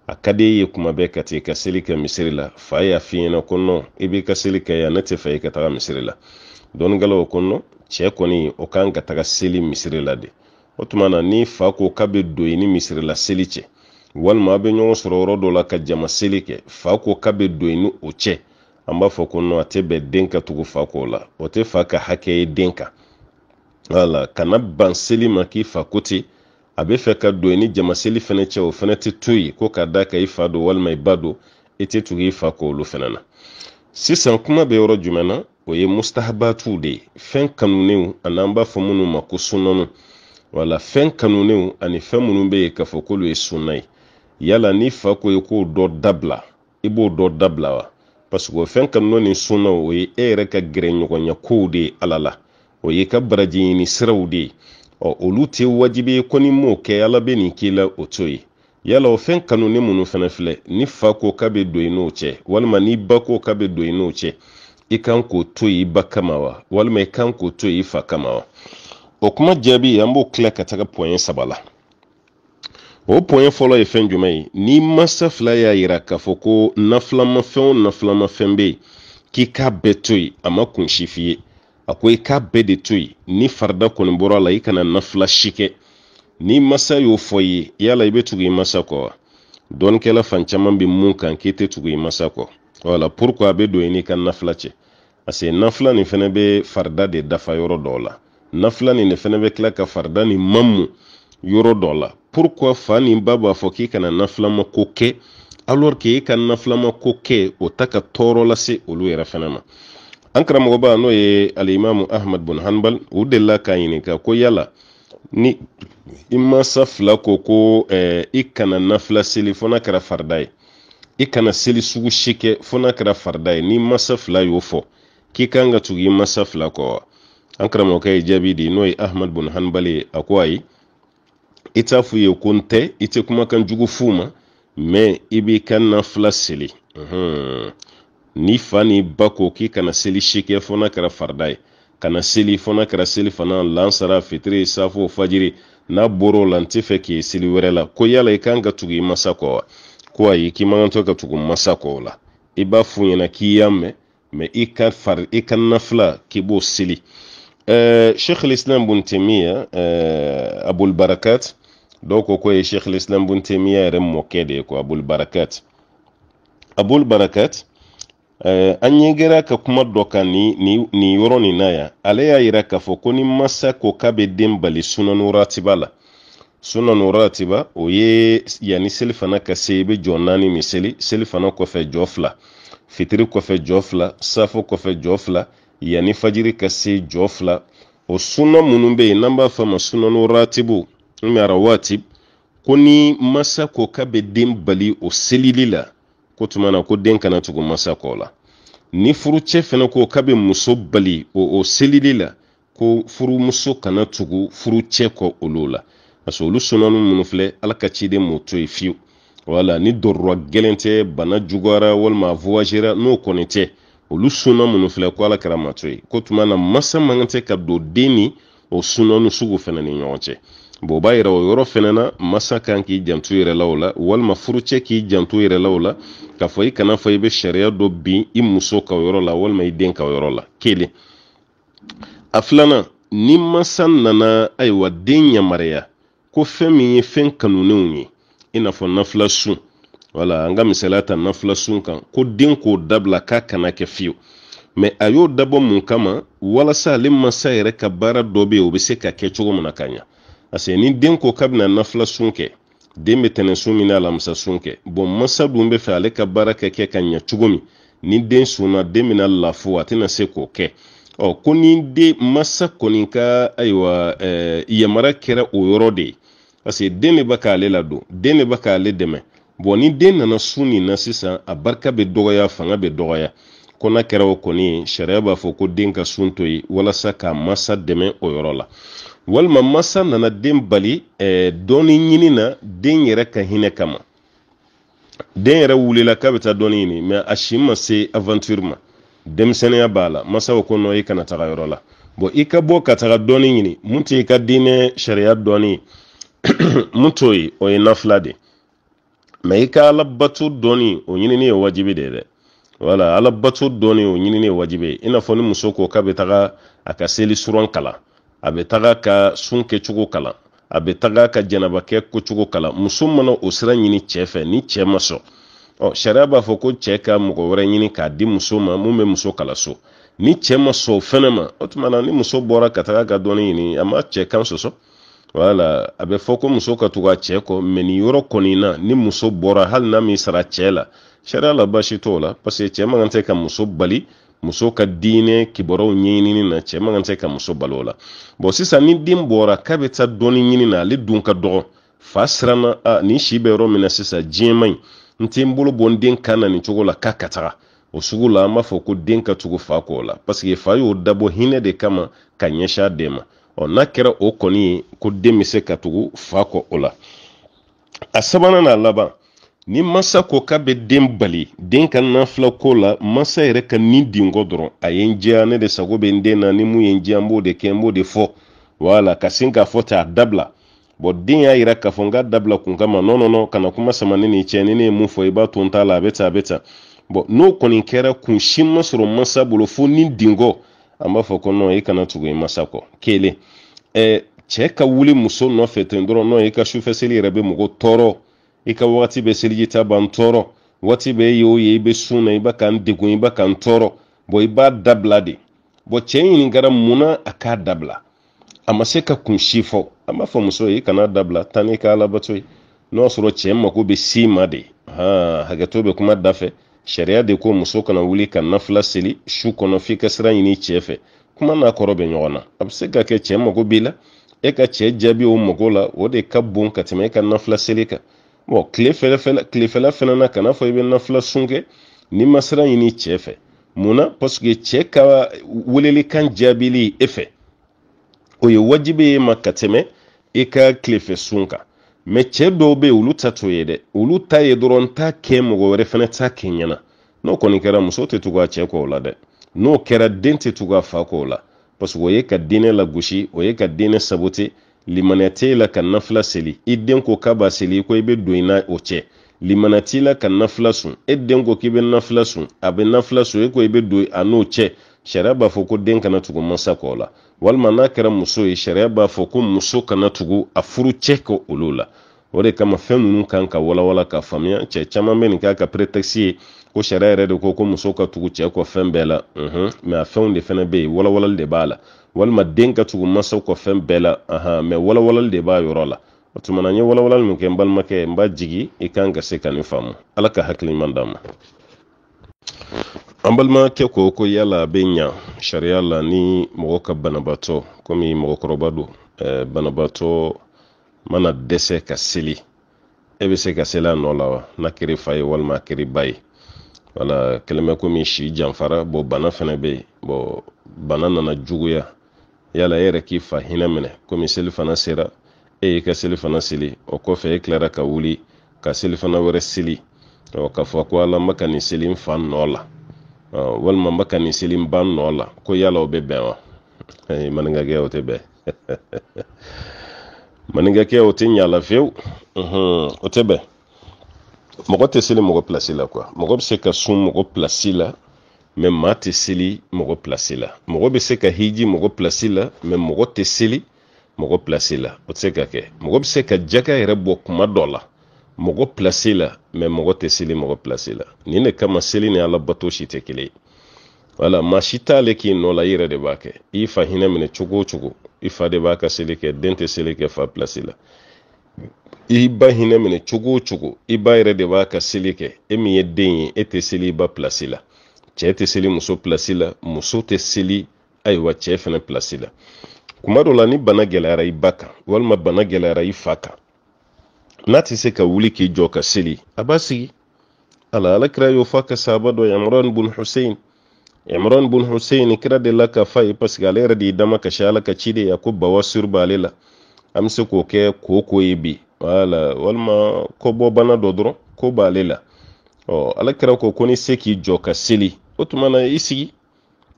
[SPEAKER 1] a ka di e ye kuma bɛɛ ka t'i ka seli kɛ misiri la fa y'a f'i ɲɛna ko nɔn i b'i ka seli kɛ yan ne tɛ fɛ i ka taga misiri la dɔnnikɛlaw ko nɔn cɛ kɔni o kan ka taga seli misiri la de o tuma na ni fa ko k'a bɛ don ni misiri la seli cɛ walima a bɛ ɲɔgɔn sɔrɔ yɔrɔ dɔ la ka jama seli kɛ fa ko k'a bɛ don ni o cɛ an b'a fɔ ko nɔn a tɛ bɛn den ka tugu fa ko la o tɛ fa ka hakɛ ye den kan wala kana ban seli ma k'i fa ko ten a bɛ fɛ ka don i ni jamaseli fɛnɛ cɛ o fɛnɛ tɛ to yen ko ka da ka i fa don walima i ba don i tɛ tugu i fa kɔ olu fɛnɛ na sisan kuma bɛ yɔrɔ jumɛn na o ye mustahabatuw de ye fɛn kanunenw ani an b'a fɔ minnu ma ko sunnɔnɔ wala fɛn kanunenw ani fɛn minnu bɛ yen k'a fɔ k'olu ye sunna ye yala ni fa ko ye k'o dɔ dabila i b'o dɔ dabila wa paseke o fɛn kanunɔ ni sunna o ye e yɛrɛ ka gɛrɛɲɔgɔnya kow de ye ala la o ye ka baraji ɲini siraw de ye ɔ olu tɛ wajibi ye ko ni m'o kɛ ala bɛ nin k'i la o to ye yala o fɛn kanu ni minnu fana filɛ ni fa ko k'a bɛ don i n'o cɛ walima ni ba ko k'a bɛ don i n'o cɛ i kan k'o to yen i ba kama wa walima i kan k'o to yen i fa kama wa o kuma jaabi an b'o tila ka taga pɔɲɛ saba la o pɔɲɛ fɔlɔ ye fɛn jumɛn ye ni masa fila y'a yira k'a fɔ ko nafilamafɛn o nafilamafɛn bɛ yen k'i k'a bɛɛ to yen a ma kun si f'i ye a ko i k'a bɛɛ de to yen ni farida kɔni bɔra la i kana nafila si kɛ ni masa y'o fɔ i ye yala i bɛ tugu i masa kɔ wa dɔɔnikɛla fan caman bɛ mun kan k'i tɛ tugu i masa kɔ wala pourquoi a bɛ don i n'i ka nafila cɛ parce que nafila nin fana bɛ farida de dafa yɔrɔ dɔw la nafila nin de fana bɛ tila ka farida nin mamu yɔrɔ dɔ la pourquoi fa ni ba b'a fɔ k'i kana nafilama ko kɛ alors que i ka nafilama ko kɛ o ta ka tɔɔrɔ lase olu yɛrɛ fana ma an karamɔgɔba n'o ye alimamu ahmad bun hanbal u delila k'a ɲininka ko yala ni i mansa fila ko ko eh, i kana nafila seli fo n'a kɛra farida ye i kana seli sugu si kɛ fo n'a kɛra farida ye ni masa fila y'o fɔ k'i kan ka tugu i masa fila kɔ wa an karamɔgɔkɛ ye jaabi di n'o ye ahmad bun hanbal ye a ko ayi i t'a f'u ye ko n tɛ i tɛ kumakan jugu f'u ma mɛ i b'i ka nafila seli mhm n'i fa n'i ba ko k'i kana seli si kɛ fɔ n'a kɛra farida ye kana seli fɔ n'a kɛra seli fana lansara fitiri safo fajiri n'a bɔr'o la n tɛ fɛ k'i seli wɛrɛ la ko yala i kan ka tugu i masa kɔ wa ko ayi k'i man kan tɛ ka tugu masa kɔ o la i b'a f'u ɲɛna k'i y'a mɛn mɛ i ka fari i ka nafila k'i b'o seli ɛɛ eh, sheikh alislam bun temiya eh, abul barakat dɔw ko ko ye sheikh alislam bun temiya yɛrɛ mɔkɛ de ye ko abul barakat abul barakat Uh, an ɲɛ ka kuma dɔ kan nin yɔrɔ nin na yan ale y'a yira k'a fɔ ko ni masa ko k'a bɛ den bali sunanu ratiba la sunanu ratiba o ye yanni selifana ka se i bɛ jɔ naani min seli selifana kɔfɛ jɔ fila fitiri kɔfɛ jɔ fila safo kɔfɛ jɔ fila yanni fajiri ka se jɔ fila o suna minnu bɛ yen n'an b'a f'a ma sunanu ratibu n bɛ ko ni masa ko k'a bɛ den bali o selili la ko tuma na ko den kana tugu masa kɔ la ni furucɛ fɛnɛ ko k'a muso bali o o selili la ko furumuso kana tugu furucɛ kɔ olu la parce olu sɔnɔni minnu filɛ ala ka ciden m'o to yen fiyewu wala ni dɔrɔrɔ gɛlɛn tɛ bana juguyara walima a voyagera n'o kɔni tɛ olu sunna minnu filɛ ko ala kɛra mato ye ko tuma na masa man kan tɛ ka don den ni o sunanu sugu fɛnɛ ni ɲɔgɔn cɛ bon o b'a yira o yɔrɔ fɛnɛ na masa kan k'i jantu yɛrɛ la o la walima furucɛ k'i jantu yɛrɛ la o la k'a fɔ i kana fɔ i bɛ sariya dɔ bin i muso ka o yɔrɔ la walima i den ka o yɔrɔ la kelen a filanan ni masa nana ayiwa den yamariya ko fɛn min ye fɛn kanunenw ye i n'a fɔ nafila sun wala an ka misaliya ta nafila sun kan ko den k'o dabila k'a kana kɛ fiyewu mɛ a y'o dabɔ mun kama walasa ale masa yɛrɛ ka baara dɔ bɛ yen o bɛ se ka kɛ cogo min ka ɲa parce ni den ko k'a bɛna nafila sun kɛ den be tɛnɛ sun min na alamisa sun kɛ bɔn masa dun be fɛ ale ka baara ka kɛ ka ɲɛ cogo min ni den sunna den bɛna lafo a tɛna se k'o kɛ ɔ ko ni den masa kɔni ka ayiwa yamara kɛra o yɔrɔ de ye parce den de bɛ k'ale ladon den de bɛ k'ale dɛmɛ bɔn ni den nana sun nin na sisan a barika bɛ dɔgɔya fanga be dɔgɔya ko n'a kɛra o kɔni ye sariya b'a fɔ ko den ka sun to yen walasa k'a masa dɛmɛ o yɔrɔ la walima masa nana den bali eh, dɔɔni ɲini na den yɛrɛ ka hinɛ kama den yɛrɛ wulela k'a bɛ taa dɔɔni ɲini mɛ a si ma se aventure ma denmisɛnninya b'a la masaw ko nɔ i kana taga yɔrɔ la bɔn i ka bɔ ka taga dɔɔni ɲini mun t'i ka diinɛ sariya dɔɔni *clears throat* mun t'o ye o ye nafila de mɛ i ka alabato dɔɔni o ɲinini ye wajibi de dɛ wala alabato dɔɔni o ɲinini ye wajibi ye i n'a fɔ ni muso ko k'a bɛ taga a ka seli suran kalan a bɛ taga ka sun kɛcogo kalan a bɛ taga ka jɛnabakɛ kocogo kalan muso mana o sira ɲini cɛ fɛ ni cɛ ma sɔn ɔ sariya b'a fɔ ko cɛ ka mɔgɔ wɛrɛ ɲini k'a di muso ma mun bɛ muso kala ni cɛ ma sɔn fɛnɛ ma o tuma ni muso bɔra ka taga ka dɔɔni ɲini a ma cɛ kan sɔsɔ wala a bɛ fɔ ko muso ka tugu a cɛ kɔ mɛ nin yɔrɔ kɔni na ni muso bɔra hali n'a min sara cɛ la sariya la baasi t'o la paseke cɛ man kan tɛ ka muso bali muso ka diinɛ kibaruyaw ɲɛɲinini na cɛ man kan tɛ ka muso balo la bɔn sisan ni den bɔra k'a be ta dɔɔni ɲini na ale dun ka dɔgɔ fa siranna a nin si bɛ yɔrɔ min na sisan diɲɛ man ɲi n tɛ n bolo bɔ n den kan na nin cogo la k'a ka taga o sugu la an b'a fɔ ko den ka tugu fa kɔ la paseke fa y'o dabɔ hinɛ de kama ka ɲɛsin a den ma ɔ n'a kɛra o kɔni ye ko den bɛ se ka tugu fa kɔ o la a sabanan n'a laban ni masa ko k'a bɛ den bali den ka nafila ko la masa yɛrɛ ka ni dingɔ dɔrɔn a ye n diya ne de sago bɛ n den na ni mun ye n diya n b'o de kɛ n b'o de fɔ wala ka sin k'a fɔ ten a dabila bɔn den y'a yira k'a fɔ n ka dabila kun kama nɔnɔnɔ kana kuma sama ne ni cɛ ni ne ye mun fɔ i b'a to n t'a la a bɛ tan a bɛ tan bɔn n'o kɔni kɛra kun si ma sɔrɔ masa bolo fo ni dingɔ an b'a fɔ ko nɔn i kana tugu i masa kɔ kelen ɛɛ cɛ ka wuli muso nɔfɛ ten dɔrɔn nɔn i ka sufɛseli yɛrɛ bɛ mɔgɔ tɔɔrɔ i ka wagati bɛ selijita ban tɔɔrɔ waati bɛɛ y'o ye i bɛ sun na i b'a ka degun i b'a ka tɔɔrɔ bɔn i b'a dabila de bɔn cɛ ɲininkara munna a k'a dabila a ma se ka kun si fɔ an b'a fɔ muso ye i kana dabila tan n'i ka alabato ye n'o y'a sɔrɔ cɛ mako bɛ s'i ma de han hakɛto bɛ kuma da fɛ sariya de ko muso kana wuli ka nafila seli su kɔnɔ f'i ka sira ɲini cɛ fɛ kuma n'a kɔrɔ bɛ ɲɔgɔn na a bɛ se ka kɛ cɛ mako b'i la e ka cɛ jaabi o mako la o de ka bon ka tɛmɛ e ka nafila seli kan bon tile fɛnɛ fɛnɛ tilefɛla fɛnɛ na kana fɔ i bɛ nafula sun kɛ n'i ma sira ɲini cɛ fɛ mun na parseke cɛ ka welelikan jaabili e fɛ o ye wajibi ye ma ka tɛmɛ i ka tilefɛ sun kan mɛ cɛ dɔw bɛ yen olu ta t'o ye dɛ olu ta ye dɔrɔn t'a kɛ mɔgɔ wɛrɛ fɛnɛ t'a kɛ ɲɛna n'o kɔni kɛra muso tɛ tugu a cɛ kɔ o la dɛ n'o kɛra den tɛ tugu a fa kɔ o la parseke o ye ka diinɛ lagosi o ye ka diinɛ sabote limaniya t'e la ka nafila seli i den ko k'a b'a seli i ko i bɛ don i na o cɛ limaniya t'i la ka nafila sun e den ko k'i bɛ nafila sun a bɛ nafila sun e ko i bɛ don a n'o cɛ sariya b'a fɔ ko den kana tugu masa kɔ la walima n'a kɛra muso ye sariya b'a fɔ ko muso kana tugu a furu cɛ kɔ olu la o de kama fɛn ninnu kan ka walawala ka faamuya cɛ caman bɛ nin k'a ka pretexte ye ko sariya yɛrɛ de ko ko muso ka tugu cɛ kɔ fɛn bɛɛ la unhun mɛ a fɛnw de fɛnɛ bɛ yen walawalali de b'a la walma den ka tugu mansaw kɔ fɛn bɛɛ la ahan mɛ walawalali de b'a yɔrɔ la o tuma na n ye walawalali min kɛ n balimakɛ n b'a jigi i kan ka se ka nin faamu ala ka hakiliɲuman d'a ma an balimakɛ ko ko yala a bɛ ɲa sariya la ni mɔgɔ ka banabaatɔ komi mɔgɔkɔrɔba don eh, banabaatɔ mana dɛsɛ ka seli e bɛ se ka seli a nɔ la wa n'a kiri fa ye walima a ba ye wala kelen bɛ komi si janfara bɔn bana fana bɛ yen bɔn bana nana juguya yala e yɛrɛ k'i fa hinɛ minɛ komi seli fana sera e y'i ka seli fana seli o kɔfɛ e tilara ka wuli ka seli fana wɛrɛ seli ɔ k'a fɔ ko ala ma ka nin seli n fa nɔ la walima ma ka nin seli n ba nɔ la ko yala o bɛ bɛn wa maninkakɛ o tɛ bɛn *laughs* maninkakɛ o tɛ ɲala fewu o tɛ bɛn mɔgɔ tɛ seli mɔgɔ pilasi la kuwa mɔgɔ bɛ se ka sun mɔgɔ pilasi la mɛ e ma tɛ seli mɔgɔ pilasi la mɔgɔ bɛ se ka hiji mɔgɔ pilasi la mɛ mɔgɔ tɛ seli mɔgɔ pilasi la o tɛ se ka kɛ mɔgɔ bɛ se ka jaka yɛrɛ bɔ kuma dɔ la mɔgɔ pilasi la mɛ mɔgɔ tɛ seli mɔgɔ pilasi la nin de kama seli ni alabato si tɛ kelen wala maa si t'ale k'i nɔ la i yɛrɛ de b'a kɛ i fa hinɛ minɛ cogo o cogo i fa de b'a ka seli kɛ den tɛ seli kɛ fa pilasi la i ba hinɛ minɛ cogo o cogo i ba yɛrɛ de b'a ka seli kɛ e min ye den ye e tɛ seli i ba pilasi la cɛ tɛ seli muso plasi la muso tɛ seli ayiwa cɛ fɛnɛ pilasi la kuma dɔ la ni bana gɛlɛyara i ba kan walima bana gɛlɛyara i fa kan n'a tɛ se ka wuli k'i jɔ ka seli a b'a sigi ala alakira y'o fɔ a ka sahaba dɔ imran bun husein imran bun husein kira de la k'a f'a ye paseke ale yɛrɛ de y'i dama kasi ala ka ci de ye ko bawasir b'ale la an bɛ se k'o kɛ ko ye bi wala walima kɔbɔ bana dɔ dɔrɔn ko b'ale la ɔ alakira ko ko ni se k'i jɔ ka seli o tuma na i sigi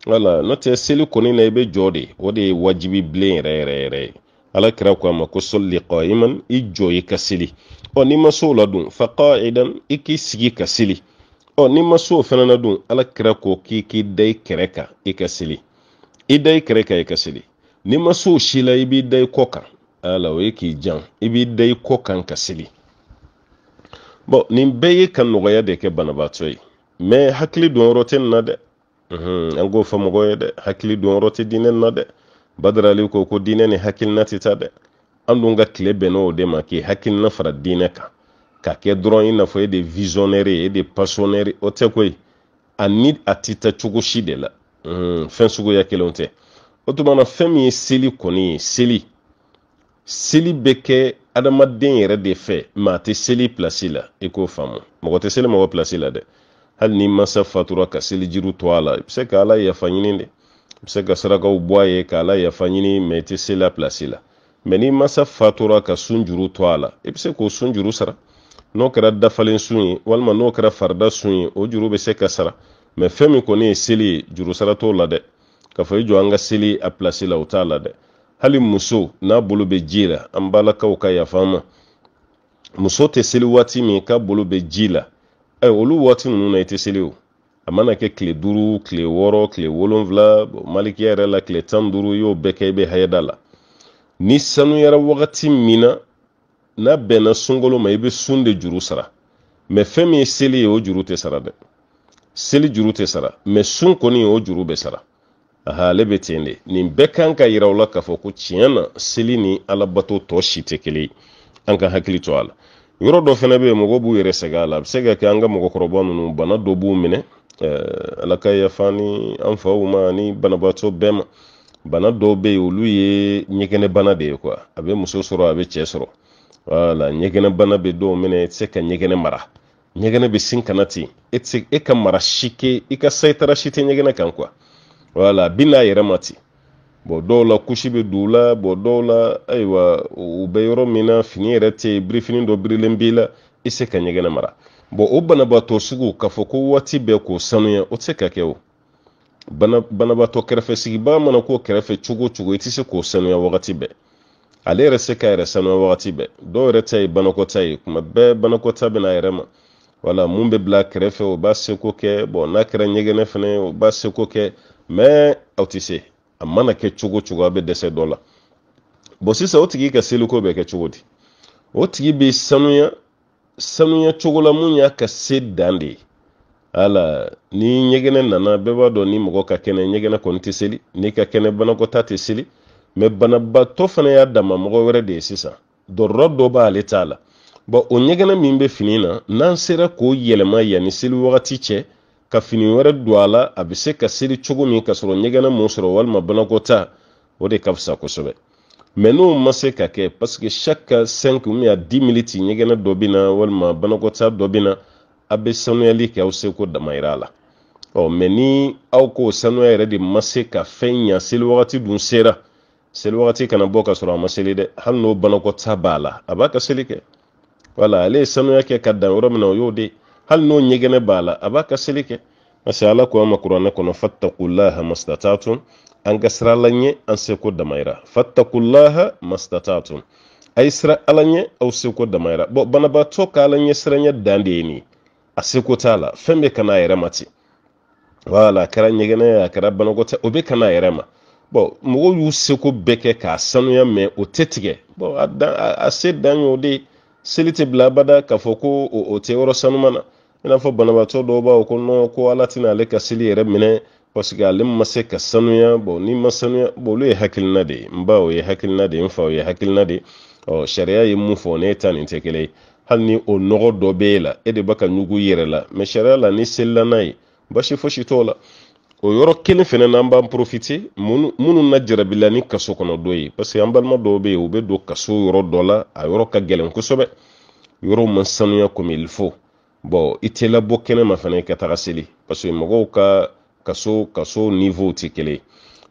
[SPEAKER 1] wala n'o tɛ seli kɔni na i bɛ jɔ de o de ye wajibi bilen yɛrɛ yɛrɛ yɛrɛ ye ala kira ko a ma ko sɔli qaiman i jɔ i ka seli ɔ n'i ma se o la dun fa qaidan i k'i sigi ka seli ɔ n'i ma se o fana na dun ala kira ko k'i k'i da i kɛrɛ kan i ka seli i da i kɛrɛ kan i ka seli n'i ma se o si la i b'i da i kɔ kan ala o ye k'i jan i b'i da i kɔ kan ka seli bɔn nin bɛɛ ye ka nɔgɔya de kɛ banabaatɔ ye mɛ hakili don yɔrɔ tɛ nin na dɛ mhm, an k'o fɔ mɔgɔw ye dɛ hakili don yɔrɔ tɛ diinɛ nin na dɛ badarali ko ko diinɛ ni e hakilina tɛ taa dɛ an dun ka tile bɛnna o de ma k'i hakilina fara diinɛ kan k'a kɛ dɔrɔn i n'a fɔ e de visionnaire ye e de passionneur o tɛ koyi a ni a tɛ taa cogo si de la fɛn suguya kelenw tɛ o tuma na fɛn min ye seli kɔni ye seli seli bɛ kɛ adamaden yɛrɛ de fɛ mɛ a tɛ seli pilasi la i k'o faamu mɔgɔ tɛ seli mɔgɔ pilasi la dɛ hali ni masa fatura ka selijiriw to a la i be se ka ala yafa ɲini de i be se ka sarakaw bɔ a ye ka ala yafa ɲini ma i tɛ seli a pilasi la mɛ ni masa fatura ka sun juru to a la i be se k'o sun juru sara n'o kɛra dafalen sun ye walima n'o kɛra farida sun ye o juru be se ka sara mɛ fɛn min kɔni ye seli ye juru sara t'o la dɛ k'a fɔ i jɔ an ka seli a pilasi la o t'a la dɛ hali muso n'a bolo be ji la an balakaw ka yafa ma muso tɛ seli waati min k'a bolo be ji la olu waati nunu na i tɛ seli o a mana kɛ tile duuru kile wɔɔrɔ tile wolonfila malikiya yɛrɛ la kile tan duru i y'o bɛɛ kɛ i bɛ hayada la ni sanuyara wagati min na n'a bɛnna sunkalo ma i bɛ sun de juru sara mɛ fɛn min ye seli ye o juru tɛ sara dɛ seli juru tɛ sara mɛ sun kɔni o juru bɛ sara aha ale bɛ ten de nin bɛɛ kan ka yira u la k'a fɔ ko tiɲɛ na seli ni alabato tɔ si tɛ kelen ye an ka hakili to a la yɔrɔ dɔ fɛnɛ bɛ yen mɔgɔ b'u yɛrɛ sɛgɛn a la a bɛ se ka kɛ an ka mɔgɔkɔrɔba ninnu bana dɔ b'u minɛ eh, ala ka yafa ni an faw ma ani banabaatɔ bɛɛ ma bana dɔ bɛ yen olu ye ɲɛgɛnɛbana de ye kuwa a bɛ muso sɔrɔ a bɛ cɛ sɔrɔ wala ɲɛgɛnɛbana bɛ dɔw minɛ i tɛ se ka ɲɛgɛnɛ mara ɲɛgɛnɛ bɛ sin kana ten e tɛ e ka mara si kɛ i ka sayitara si tɛ ɲɛgɛnɛ kan kuwa wala a bɛ n'a yɛrɛ ma ten bɔn dɔw la kusi bɛ don u la bɔn dɔw la ayiwa u bɛ yɔrɔ min na fini yɛrɛ tɛ yen birifini dɔ birilen b'i la i se ka ɲɛgɛn mara bɔn o banabaatɔ sugu k'a fɔ ko waati bɛɛ k'o sanuya o tɛ se ka kɛ o bana banabaatɔ kɛrɛfɛsigibaa mana k'o kɛrɛfɛ cogo o cogo i tɛ se k'o sanuya wagati bɛɛ ale yɛrɛ se ka yɛrɛ sanuya wagati bɛɛ dɔw yɛrɛ ta ye banakɔta ye kuma bɛɛ banakɔta bɛ n'a yɛrɛ ma wala mun bɛ bila kɛrɛfɛ o b'a seko kɛ bɔn n'a kɛra ɲɛgɛnɛ fana o b'a seko kɛ mɛ aw tɛ se a mana kɛ cogo cogo a bɛ dɛsɛ dɔ la bon sisan o tigi ka seliko bɛ kɛ cogo di o tigi bɛ sanuya sanuya cogo la mun y'a ka se dan de ye ala ni ɲɛgɛnɛ nana bɛɛ b'a dɔn ni mɔgɔ ka kɛnɛ ɲɛgɛnɛ kɔni tɛ seli n'i ka kɛnɛ banakɔta tɛ seli mɛ banabaatɔ fana y'a dama mɔgɔ wɛrɛ de ye sisan dɔrɔrɔ dɔ b'ale t'a la bɔn o ɲɛgɛnɛ min bɛ fini na n'an sera k'o yɛlɛma yanni seli wagati cɛ ka fini wɛrɛ don a la a bɛ se ka seri cogo min ka sɔrɔ ɲɛgɛnɛ m'o sɔrɔ walima banakɔta o de ka fisa kosɛbɛ mɛ n'o ma se ka kɛ paseke saka 5 ou 10 minutes ɲɛgɛnɛ dɔ bɛ walima banakɔta dɔ bɛ a bɛ sanuyali kɛ aw seko damayira la ɔ mɛ ni aw k'o sanuya yɛrɛ de ma se ka fɛn ɲa seli wagati dun sera seli wagati kana bɔ ka sɔrɔ a ma seli dɛ hali n'o banakɔta b'a la a b'a ka seli kɛ wala ale ye sanuya kɛ ka dan yɔrɔ min na o y'o de ye hali n'o ɲɛgɛnɛ b'a la a b'a ka seli kɛ parce que ala ko an ma kuranɛ kɔnɔ fatakulaha mastatatun an ka sira ala ɲɛ an seko damayira fatakulaha mastatatun a ye sira ala ɲɛ aw seko damayira bɔn banabaatɔ ka ɲɛ siranya dan de ye nin a seko t'a la fɛn bɛ kana a yɛrɛ ma ten wala a kɛra ɲɛgɛnɛ a kɛra banakɔta o bɛ kana a yɛrɛ ma bɔn mɔgɔw y'u seko bɛɛ kɛ k'a sanuya mɛn o tɛ tigɛ bɔn a se dan y'o de ye seli tɛ bila abada k'a fɔ ko o tɛ yɔrɔ sanuma na i n'a fɔ banabaatɔ dɔw b'a fɔ ko non ko ala tɛna ale ka seli yɛrɛ minɛ parce que ale ma se ka sanuya bon ni ma sanuya bon olu ye hakilina de ye n ba o ye hakilina de ye n fa o ye hakilina de ye ɔ sariya ye mun fɔ ne ta nin tɛ kelen ye hali ni o nɔgɔ dɔ bɛ e la e de b'a ka ɲugu i yɛrɛ la mɛ sariya la n'i selila n'a ye basi fosi t'o la o yɔrɔ kelen fɛnɛ n'an b'an porofite minnu na jarabila ni kaso kɔnɔ dɔ ye parce que an balima dɔw bɛ yen u bɛ don kaso yɔrɔ dɔ la a yɔrɔ ka gɛlɛn kosɛbɛ yɔrɔw ma sanuya komi il faut bɔn i tɛla bɔ kɛnɛma fana ka taga seli paseke mɔgɔw ka kaso kaso nivow tɛ kelen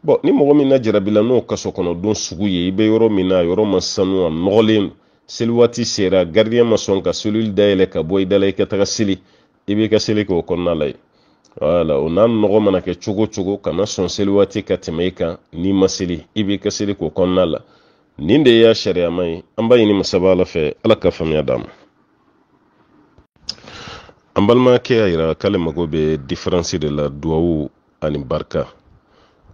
[SPEAKER 1] bɔn ni mɔgɔ min na jarabila n'o kaso kɔnɔdon sugu ye i bɛ yɔrɔ min na yɔrɔ ma sanu a nɔgɔlen seli waati sera garidiyɛn ma sɔn ka selili dayɛlɛ ka bɔ i da i ka taga seli i b'i ka seli kɛ kɔnɔna la yen wala o n'a nɔgɔ mana kɛ cogo cogo kana sɔn seli waati ka tɛmɛ i kan n'i ma seli i b'i ka seli k'o kɔnɔna la nin de y'a sariyama ye an b'a ɲini masaba ala fɛ ala ka faamuya d'a ma an balimakɛ y'a yira k'ale mago bɛ diferansi de la duwawu ani barika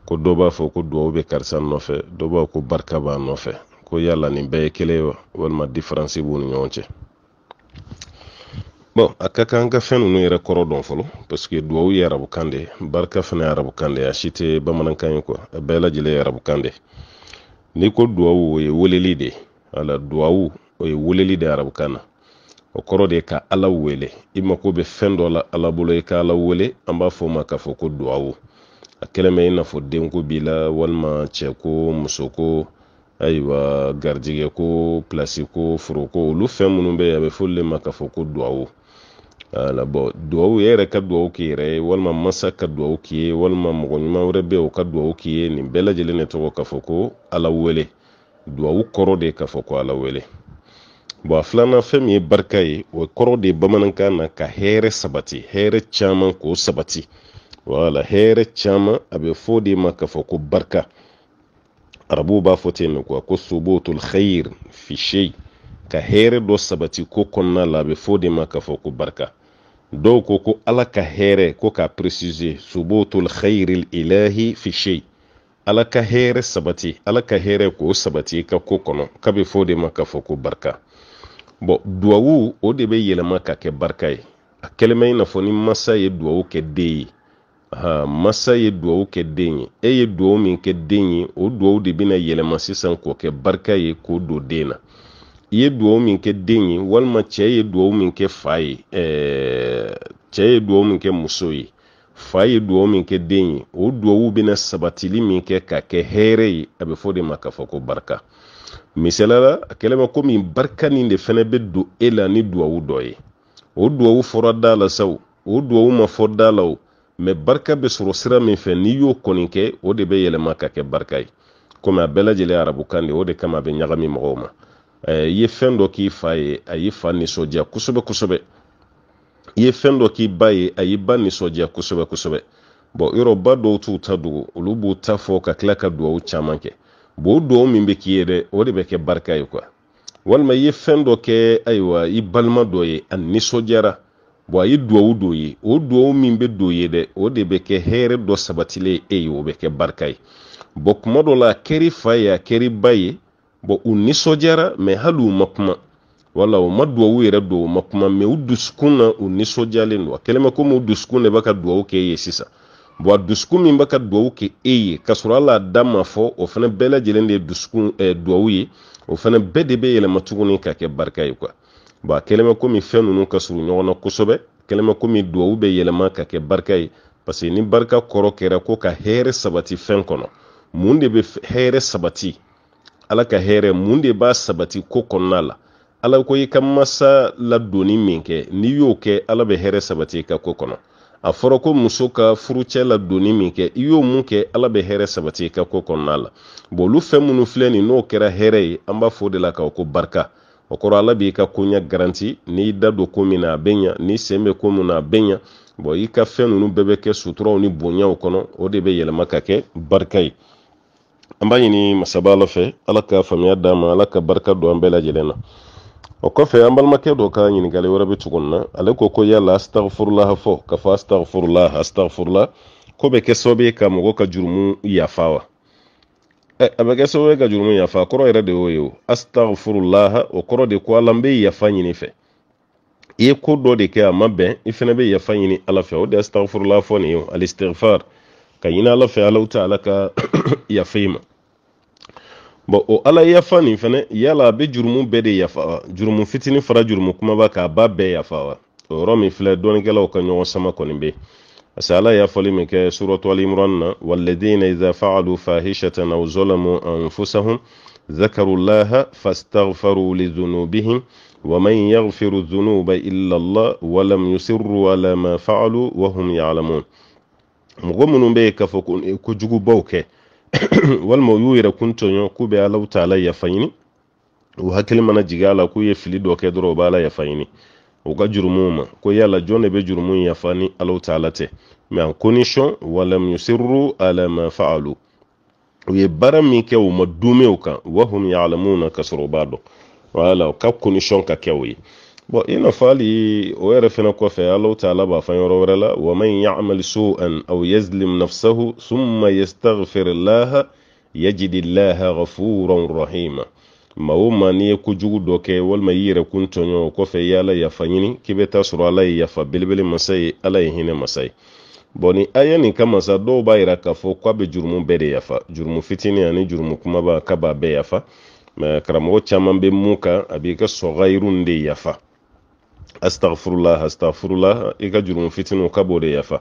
[SPEAKER 1] ko dɔ b'a fɔ ko duwawu bɛ karisa nɔfɛ dɔ b'a ko barika b'a nɔfɛ ko yala nin bɛɛ ye kelen wa walima diferansi b'u ni ɲɔgɔn cɛ bɔn a ka kan an ka fɛn ninnu yɛrɛ kɔrɔ dɔn fɔlɔ parseke duwawu ye arabukan de ye barika fana ye arabukan de ye a si tɛ bamanankan ye kuwa a bɛɛ lajɛlen ye arabukan de n'i ko duwawu o ye weleli de ye ala duwawu o ye weleli de arabukan na o kɔrɔ de ka ala wele i mako bɛ fɛn dɔ la ala bolo i e ka ala wele an b'a fɔ o ma k'a fɔ ko duwawu a kelen bɛ i n'a fɔ denko b'i la walima cɛko musoko ayiwa garijɛgɛ ko pilasi foroko olu fɛn minnu bɛ yen a bɛ fɔ olu de ma k'a fɔ ko duwawu wala bɔn duwawu e yɛrɛ ka duwawu k'i yɛrɛ ye walima masa ka duwawu k'i ye walima mɔgɔ ɲuman wɛrɛ bɛ yen o ka duwawu k'i ye nin bɛɛ lajɛlen de tɔgɔ k'a fɔ ko ala wele duwawu kɔrɔ de k'a fɔ ko ala wele bon a filanan fɛn min ye barika ye o kɔrɔ de ye bamanankan na ka hɛrɛ sabati hɛrɛ caman k'o sabati wala hɛrɛ caman a bɛ fɔ de ma k'a fɔ ko barika arabuw b'a fɔ ten kuwa ko subutul khayr fi shay ka hɛrɛ dɔ sabati ko kɔnɔna la a bɛ fɔ de ma k'a fɔ ko barika dɔw ko ko ala ka hɛrɛ ko k'a préciser subutul khayr ilahi fi shay ala ka hɛrɛ sabati ala ka hɛrɛ k'o sabati ka ko kɔnɔ k'a bɛ fɔ de ma k'a fɔ ko barika bɔn duwawu o de bɛ yɛlɛma ka kɛ barika ye a kɛlenma i n'a fɔ ni masa ye duwawu kɛ den ye ha masa ye duwawu kɛ den ye e ye duwawu min kɛ den ye o duwawu de bɛna yɛlɛma sisan k'o kɛ barika ye k'o don den na i ye duwawu min kɛ den ye walima cɛ ye duwawu min kɛ fa ye ɛɛ cɛ ye duwawu min kɛ muso ye fa ye duwawu min kɛ den ye o duwawu bɛna sabatili min kɛ k'a kɛ hɛrɛ ye a bɛ fɔ o de ma k'a fɔ ko barika misaliyala a kɛlen bɛ komi barika nin de fɛnɛ bɛ don e la ni duwawu dɔ ye o duwawu fɔra da la sa o o duwawu ma fɔ da la o mɛ barika bɛ sɔrɔ sira min fɛ n'i y'o kɔni kɛ o de bɛ yɛlɛma ka kɛ barika ye komi a bɛɛ lajɛlen arabukan de o de kama a bɛ ɲagami mɔgɔw ma i ye fɛn dɔ k'i fa ye a y'i fa nisɔndiya kosɛbɛ kosɛbɛ i ye fɛn dɔ k'i ba ye a y'i ba nisɔndiya kosɛbɛ kosɛbɛ bɔn yɔrɔ ba dɔw t'u ta dogo olu b'u ta fɔ ka tila ka duwawu caman kɛ bon o min be k'i ye dɛ o de bɛ kɛ barika ye kuwa walima i ye fɛn dɔ kɛ ayiwa i balima dɔ ye a nisɔndiyara bon a ye duwawu dɔ ye o duwawu min bɛ don ye dɛ o de bɛ kɛ hɛrɛ dɔ sabatilen e ye o bɛ kɛ barika ye bon kuma dɔ la a kɛr'i fa ye a kɛr'i ba ye bon u nisɔndiyara mɛ hali u ma kuma wala u ma duwawu yɛrɛ do u ma kuma mɛ u dusukun na u nisɔndiyalen don a kɛlen bɛ komi u dusukun de bɛ ka duwawu k'e ye sisan wa dusukun min bɛ ka duwawu kɛ e ye ka sɔrɔ ala da ma fɔ o fana bɛɛ lajɛlen de ye dusukun eh, duwawu ye o fana bɛɛ de bɛ yɛlɛma tuguni ka kɛ barika ye kuwa bon a kɛlen bɛ komi fɛn ninnu ka surun ɲɔgɔn na kosɛbɛ kɛlen bɛ komi duwawu bɛ yɛlɛma ka kɛ barika ye parce que ni barika kɔrɔ kɛra ko ka hɛrɛ sabati fɛn kɔnɔ mun de bɛ hɛrɛ sabati ala ka hɛrɛ mun de b'a sabati ko kɔnɔna la ala ko i ka masa ladonni min kɛ n'i y'o kɛ ala bɛ hɛrɛ sabati i ka ko kɔnɔ a fɔra ko muso ka furucɛ la donni min kɛ i y'o mun kɛ ala bɛ hɛrɛ sabati i ka ko kɔnɔna la bɔn olu fɛn minnu filɛ nin n'o kɛra hɛrɛ ye an b'a fɔ o de la k'aw ko barika o kɔrɔ ala b'i ka koɲɛ garanti n'i da don ko min na a bɛ ɲa n'i sen bɛ ko min na a bɛ ɲa bɔn i ka fɛn ninnu bɛɛ bɛ kɛ suturaw ni bonyaw kɔnɔ o de bɛ yɛlɛma ka kɛ barika ye an b'a ɲini masaba ala fɛ ala ka faamuya d'a ma ala ka barika don an bɛɛ lajɛlen na o kɔfɛ an balimakɛ dɔ ka ɲiningali wɛrɛ be tugun na ale ko ko yala astagfurulaha fɔ ka fɔ astagfurulah astagfurula ko bɛ kɛ sababu ye ka mɔgɔ ka jurumu yafa wa a bɛ kɛ sababu ye ka jurumu yafa kɔrɔ yɛrɛ de o ye o astagfurulaha o kɔrɔ de ko ala n be yafa ɲini fɛ i ye ko dɔ de kɛ a ma bɛn i fɛnɛ be yafa ɲini ala fɛ o de astagfurulaha fɔ ni ye o alistigfar ka ɲini ala fɛ alaw ta ala ka *coughs* yafa i ma bon o ala yafa nin fɛnɛ yala a be jurumu bɛɛ de yafa wa jurumu fitini fara jurumu kumaba k'a ba bɛɛ yafa wa o yɔrɔ min filɛ dɔnikɛlaw ka ɲɔgɔn sama kɔni be parce que ala yafɔli min kɛ suratu alimran na walladina idha faalu fahishatan aw zalamu anfusahum ذكروا الله فاستغفروا لذنوبهم ومن يغفر الذنوب إلا الله ولم يسروا على ما فعلوا وهم يعلمون مغمون بيك فكون كجوبوك *coughs* walma u y'u yɛrɛ kun tɔɲɔ k'u bɛ alaw ta ala yafa ɲini u hakili mana jigi a la k'u ye fili dɔ kɛ dɔrɔn u b'ala yafa ɲini u ka jurumuw ma ko yala jɔn de bɛ jurumu yafa ni alaw ta ala tɛ mɛ an condition walam yusiru ala ma faalu u ye baara min kɛ u ma dumew kan wahum yalamuna ka sɔrɔ u b'a dɔn wala u ka condition ka kɛ ye bɔn i nafa hali o yɛrɛ fɛnɛ kɔfɛ alaw taala b'a fɔ yɔrɔ wɛrɛ la waman yamal su'an aw yazlim nafsahu summa yastaghfir laha yajid laha ghafuran rahima ma o ma n'i ye kojugu dɔ kɛ walima i yɛrɛ kun tɔɲɔ o kɔfɛ i y'ala yafa ɲini k'i bɛ taa sɔrɔ ala ye yafa belebele masa ye ala ye hinɛ masa ye bɔn ni aya nin kama sa dɔw b'a yira k'a fɔ k'a bɛ jurumu bɛɛ de yafa jurumu fitinin ani jurumu kumaba k'a b'a bɛɛ yafa mɛ karamɔgɔ caman bɛ mun kan a b'i ka sɔgɔyiru de yafa astagfirullah astagfirullah i ka jurumu fitiniw ka b'o de yafa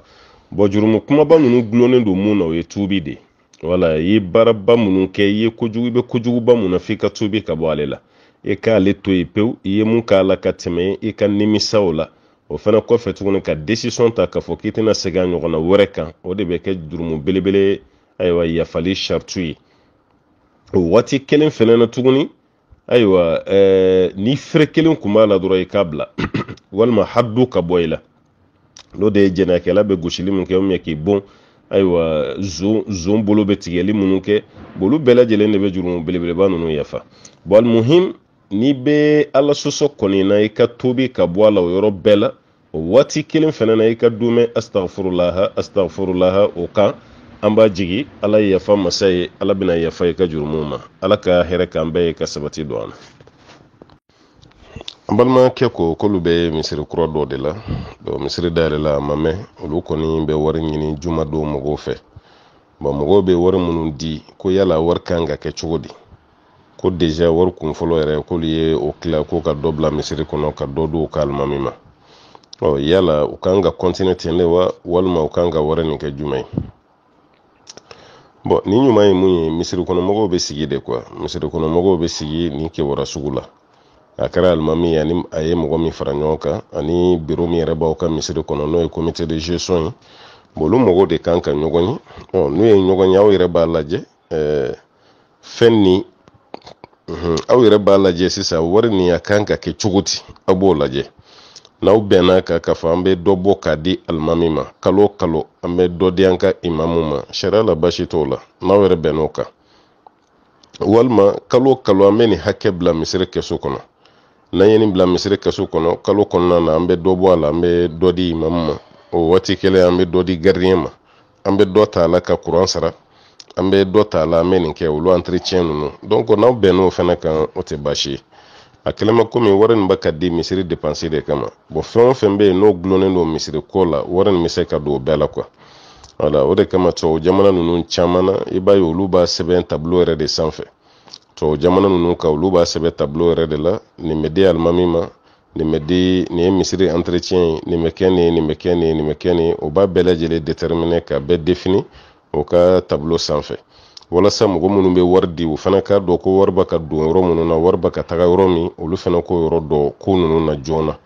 [SPEAKER 1] bɔn jurumu kumaba minnu gulonnen don mun na o ye tubi de wala i ye baaraba minnu kɛ i ye kojugu i bɛ kojuguba mun na f'i ka tubi ka bɔ ale la i k'ale to yen pewu i ye mun k'a la ka tɛmɛ i ka nimisa la o fana kɔfɛ tuguni ka desisɔn ta k'a fɔ k'i tɛna segin a ɲɔgɔnna wɛrɛ kan o de bɛ kɛ jurumu belebele ayiwa yafali sariti ye o waati kelen fɛnɛ na tuguni ayiwa eh, ni fere kelen kun b'a la dɔrɔn i k'a bila *clears throat* walima hadu ka bɔ i la n'o de ye jɛnɛyakɛla bɛ gosili min kɛ o k'i bon ayiwa zon zon bolo bɛ tigɛli minnu kɛ olu bɛɛ lajɛlen de bɛ juru belebeleba ninnu yafa bon alimuhim n'i bɛ ala sɔsɔ kɔni na i ka tobi ka bɔ a la o yɔrɔ bɛɛ la o waati kelen fana na i ka dumɛ astagfurulaha astagfurulaha o kan an b'a jigi ala ye yafa masa ye ala bɛna yafa ye ka jurumu ma ala ka hɛrɛ k'an bɛɛ ye ka sabati don an na an balimakɛ ko k'olu bɛ misiri kura dɔ de la don misiri dayɛlɛla a ma mɛn olu kɔni bɛ wari ɲini juma don mɔgɔw fɛ bon mɔgɔw bɛ wari minnu di ko yala wari kan ka kɛ cogo di ko deja wari kun fɔlɔ yɛrɛ k'olu ye o kila ko ka dɔ bila misiri kɔnɔ ka dɔ di u ka alimami ma ɔ yala u kan ka kɔntine ten de wa walima u kan ka wari nin kɛ jumɛn ye bɔn ni ɲuman ye mun ye misiri kɔnɔmɔgɔw bɛ sigi de kuwa misiri kɔnɔmɔgɔw bɛ sigi ni kibaruya sugu la a kɛra alimami ani a ye mɔgɔ min fara ɲɔgɔn kan ani biro min yɛrɛ b'aw ka misiri kɔnɔ n'o ye comité de gestion ye bon olu mɔgɔw de kan ka ɲɔgɔn ye ɔ n'u ye ɲɔgɔn ye aw yɛrɛ b'a lajɛ ɛɛ fɛn ni aw yɛrɛ b'a lajɛ sisan wari nin a kan ka kɛ cogo di aw b'o lajɛ n'aw bɛnna ka k'a fɔ an bɛ dɔ bɔ k'a di alimami ma kalo kalo an bɛ dɔ di an ka imamu ma sariya la basi t'o la n'aw yɛrɛ bɛnn'o kan walima kalo kalo an bɛ nin hakɛ bila misiri kɛsu kɔnɔ n'an ye nin bila misiri kɛsu kɔnɔ kalo kɔnɔna na an bɛ dɔ bɔ a la an bɛ dɔ di imamu ma o waati kelen an bɛ dɔ di gardien ma an bɛ dɔ ta la ka kuran sara an bɛ dɔ ta la an bɛ nin kɛ olu entretien ninnu donc n'aw bɛnn'o fana kan o tɛ baasi ye a kɛlen komi wari nin bɛ ka di misiri depansi de kama bɔn fɛn o fɛn bɛ yen n'o gulonnen don misiri ko la wari nin bɛ se ka don o bɛɛ la kuwa wala o de kama tubabu jamana ninnu caman na i b'a ye olu b'a sɛbɛn tabulo yɛrɛ de sanfɛ tubabu jamana ninnu kan olu b'a sɛbɛn tabulo yɛrɛ de la nin bɛ di alimami ma nin bɛ di nin ye misiri entretien ye nin bɛ kɛ nin ye nin bɛ kɛ nin ye nin bɛ kɛ nin ye o b'a bɛɛ lajɛlen déterminer ka bɛɛ défini o ka tabulo sanfɛ walasa mɔgɔ minnu bɛ wari di u fana k'a dɔn ko wariba ka don yɔrɔ minnu na wariba ka taga yɔrɔ min olu fana k'o yɔrɔ dɔn ko ninnu na joona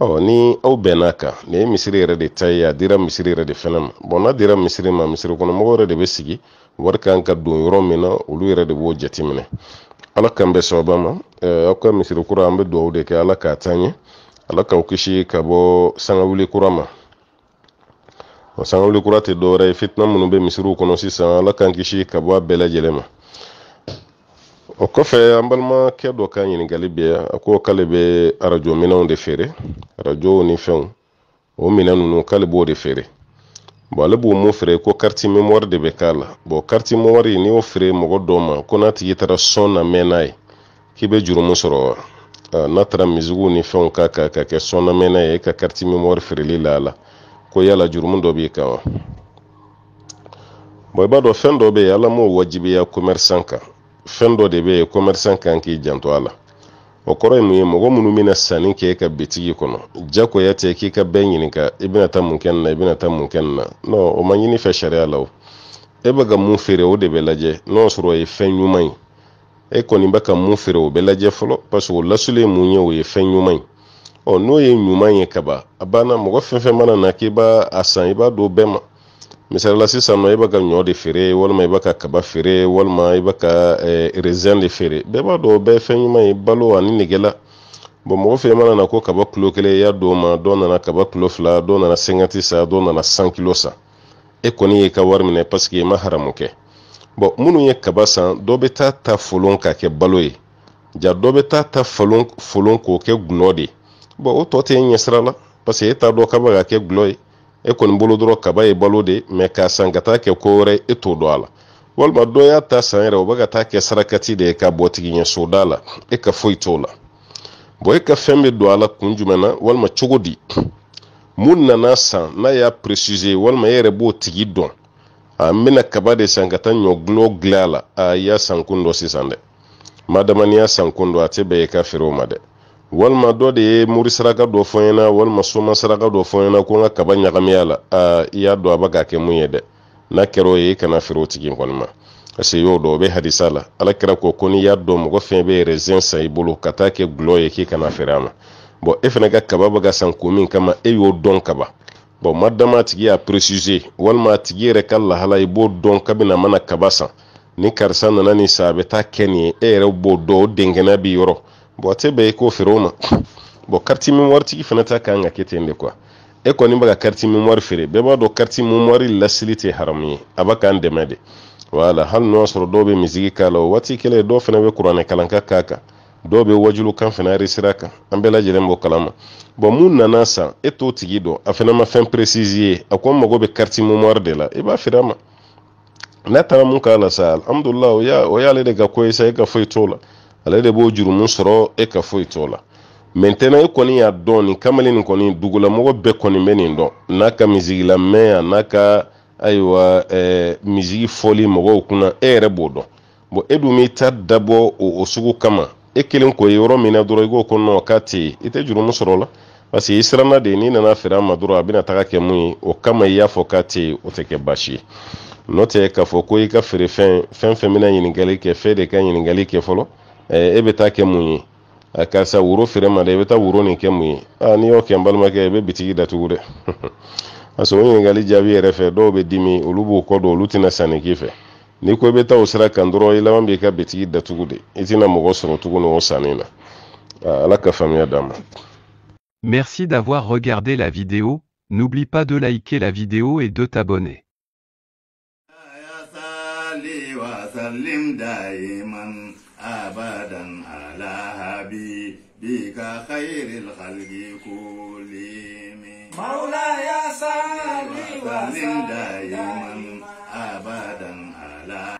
[SPEAKER 1] ɔ ni aw bɛn'a kan nin ye misiri yɛrɛ de ta ye a dira misiri yɛrɛ de fana ma bɔn n'a dira misiri ma misiri kɔnɔ mɔgɔ yɛrɛ de bɛ sigi wari kan ka don yɔrɔ min na olu yɛrɛ de b'o jateminɛ ala kan bɛ sababa ma aw ka misiri kura an bɛ dugawu de kɛ ala k'a taa ɲɛ ala k'aw kisi ka bɔ sangawuli kura ma o kura tɛ dɔwɛrɛ ye fitina minnu bɛ misiriw kɔnɔ sisan ala k'an kisi ka bɔ a bɛɛ lajɛlen ma o kɔfɛ an balimakɛ dɔ ka ɲininkali bɛ a ko k'ale bɛ arajo minɛnw de feere arajow ni fɛnw o minɛn ninnu k'ale b'o de feere bon ale b'o mun feere ko karti memoire de bɛ k'a la bon kariti memoire n'i y'o feere mɔgɔ dɔw ma ko n'a tigi taara sɔn na mɛn n'a ye k'i bɛ jurumu sɔrɔ wa n'a taara misigiw ni fɛnw k'a kan ka kɛ sɔn na mɛn n'a ye ka kariti memoire feereli la a la ko yala jurumu dɔ b'i kan wa bɔn i b'a dɔn fɛn dɔ bɛ yen ala m'o wajibiya komɛrisan kan fɛn dɔ de bɛ yen komɛrisan kan k'i janto a la o kɔrɔ ye mun ye mɔgɔ minnu bɛna sanni kɛ e ka bitigi kɔnɔ jagoya tɛ k'i ka bɛɛ ɲininka i bɛna taa mun kɛ nin na i bɛna taa mun kɛ nin na non o ma ɲini fɛ sariya la o e bɛ ka mun feere o de bɛ lajɛ n'o sɔrɔ e o ye fɛn ɲuman ye e kɔni bɛ ka mun feere o bɛ lajɛ fɔlɔ parce que o lasuli mun ye o ye fɛn ɲuman ye ɔ n'o ye ɲuman ye kaba a banna mɔgɔ fɛn fɛn mana na k'i b'a a san i b'a don bɛɛ ma misalila sisan nɔ i b'a ka ɲɔ de feere walima i b'a ka kaba feere walima i b'a ka rezɛn de feere bɛɛ b'a dɔn bɛɛ fɛn ɲuman ye balo ani negela bon mɔgɔ fɛn mana na ko kaba kilo kelen i y'a d'o ma dɔw nana kaba kilo fila dɔw nana sɛngɛti sa dɔw nana san kilo sa e kɔni y'i ka wari minɛ paseke i ma haramu kɛ bɔn minnu ye kaba san dɔ bɛ taa ta folon k'a kɛ balo ye ja dɔ bɛ taa ta folon k'o kɛ gulɔ de ye bon o tɔ tɛ ɲɛ sira la parce que e t'a dɔn k'a e ka kɛ gulɔ ye e kɔni bolo dɔrɔn kaba ye balo de mɛ k'a san ka taa kɛ ko wɛrɛ e t'o dɔn a la walima dɔ y'a ta san yɛrɛ o bɛ ka taa kɛ sarakati de ye ka bɔ tigi ɲɛ soda la e ka foyi e t'o la bon e ka fɛn bɛ don a la kun jumɛn na walima cogo di mun nana san n'a y'a précisé walima e yɛrɛ b'o tigi dɔn a n bɛna kaba de san ka taa ɲɔ gulɔ gil'a la a y'a san kun dɔ sisan dɛ madama san kun dɔ a tɛ bɛn i e ka feere o ma dɛ walima dɔ de ye mori saraka dɔ fɔ n ɲɛna walima soma saraka dɔ fɔ ɲɛna ko n ka kaba ɲagami a la aa i y'a dɔn a bɛ k'a kɛ mun ye dɛ n'a kɛra o ye i kana feere o tigi kɔni ma parce que y'o dɔn o bɛ hadisa la ala kɛra ko ko n'i y'a dɔn mɔgɔ fɛn bɛ yɛrɛzɛn san i bolo ka taa kɛ gulɔ ye k'i kana feere a ma bɔn e fana ka kaba bɛ ka san ko min kama e y'o dɔn kaba bɔn madama a tigi y'a presise walima a tigi yɛrɛ ka lahala i b'o dɔn kabini a mana kaba san ni karisa nana nin san a bɛ taa kɛ nin ye e yɛrɛ b'o dɔn o b'i yɔrɔ bɔn te bɛɛ i k'o feere o ma bɔn kariti memoire tigi fana ta kan ka kɛ ten de kuwa e kɔni bɛ ka kariti memoire feere bɛɛ b'a dɔn kariti memoire lasili tɛ haramu ye a b'a k'an dɛmɛ de wala hali n'o y'a sɔrɔ dɔw bɛ misigi k'a la o waati kelen dɔw fana bɛ kuranɛ kalanka k'a kan dɔw bɛ wajulu fana resira kan an bɛɛ lajɛlen b'o kalama bɔn mun nana san e t'o tigi dɔn a fana ma fɛn précise ye a ko n mago bɛ kariti memoire de la i b'a feere a ma n'a taara mun k'a la sa alihamudulilayi o y'ale de ka ko ye sa e ka foyi t'o la ale de b'o jurumu sɔrɔ e ka foyi t'o la mɛntɛnɛn e kɔni y'a dɔn nin kamalen nin kɔni dugulamɔgɔ bɛɛ kɔni bɛ nin dɔn n'a ka misigilamɛn a n'a ka ayiwa ɛɛ misigi fɔli mɔgɔw kunna e yɛrɛ b'o dɔn bon e dun b'i ta dabɔ o o sugu kama e kelen ko ye yɔrɔ min na dɔrɔn i k'o ko nɔ k'a tɛ yen i tɛ jurumu sɔrɔ o la parce que i siranna de n'i nana feere a ma dɔrɔn a bɛna taga kɛ mun ye o kama i y'a fɔ k'a tɛ yen o tɛ kɛ baasi ye n'o k'a fɔ ko i ka feerefɛn fɛn fɛn bɛna ɲininkali kɛ fɛn de ka ɲininkali kɛ fɔlɔ e eh, bɛ taa kɛ mun ye eh, a karisa woro feere ma dɛ i bɛ taa woro nin kɛ mun ye a n'i y'o kɛ ah, n balimakɛ i bɛ bitigi datugu *laughs* dɛ a sɔrɔ ɲininkali jaabi yɛrɛ fɛ dɔw bɛ dimi olu b'u kɔ don olu tɛna sanni k'i fɛ n'i ko i bɛ taa o sira kan dɔrɔn i laban b'i ka bitigi datugu de i tɛna mɔgɔ sɔrɔ tuguni o sanni na ah, ala ka faamuya d'a ma. Merci d'avoir regardé la vidéo, n'oublie pas de liker la vidéo et de t'abonner. أبدا على حبيبك خير الخلق كلهم مولاي صلي وسلم دائما أبدا على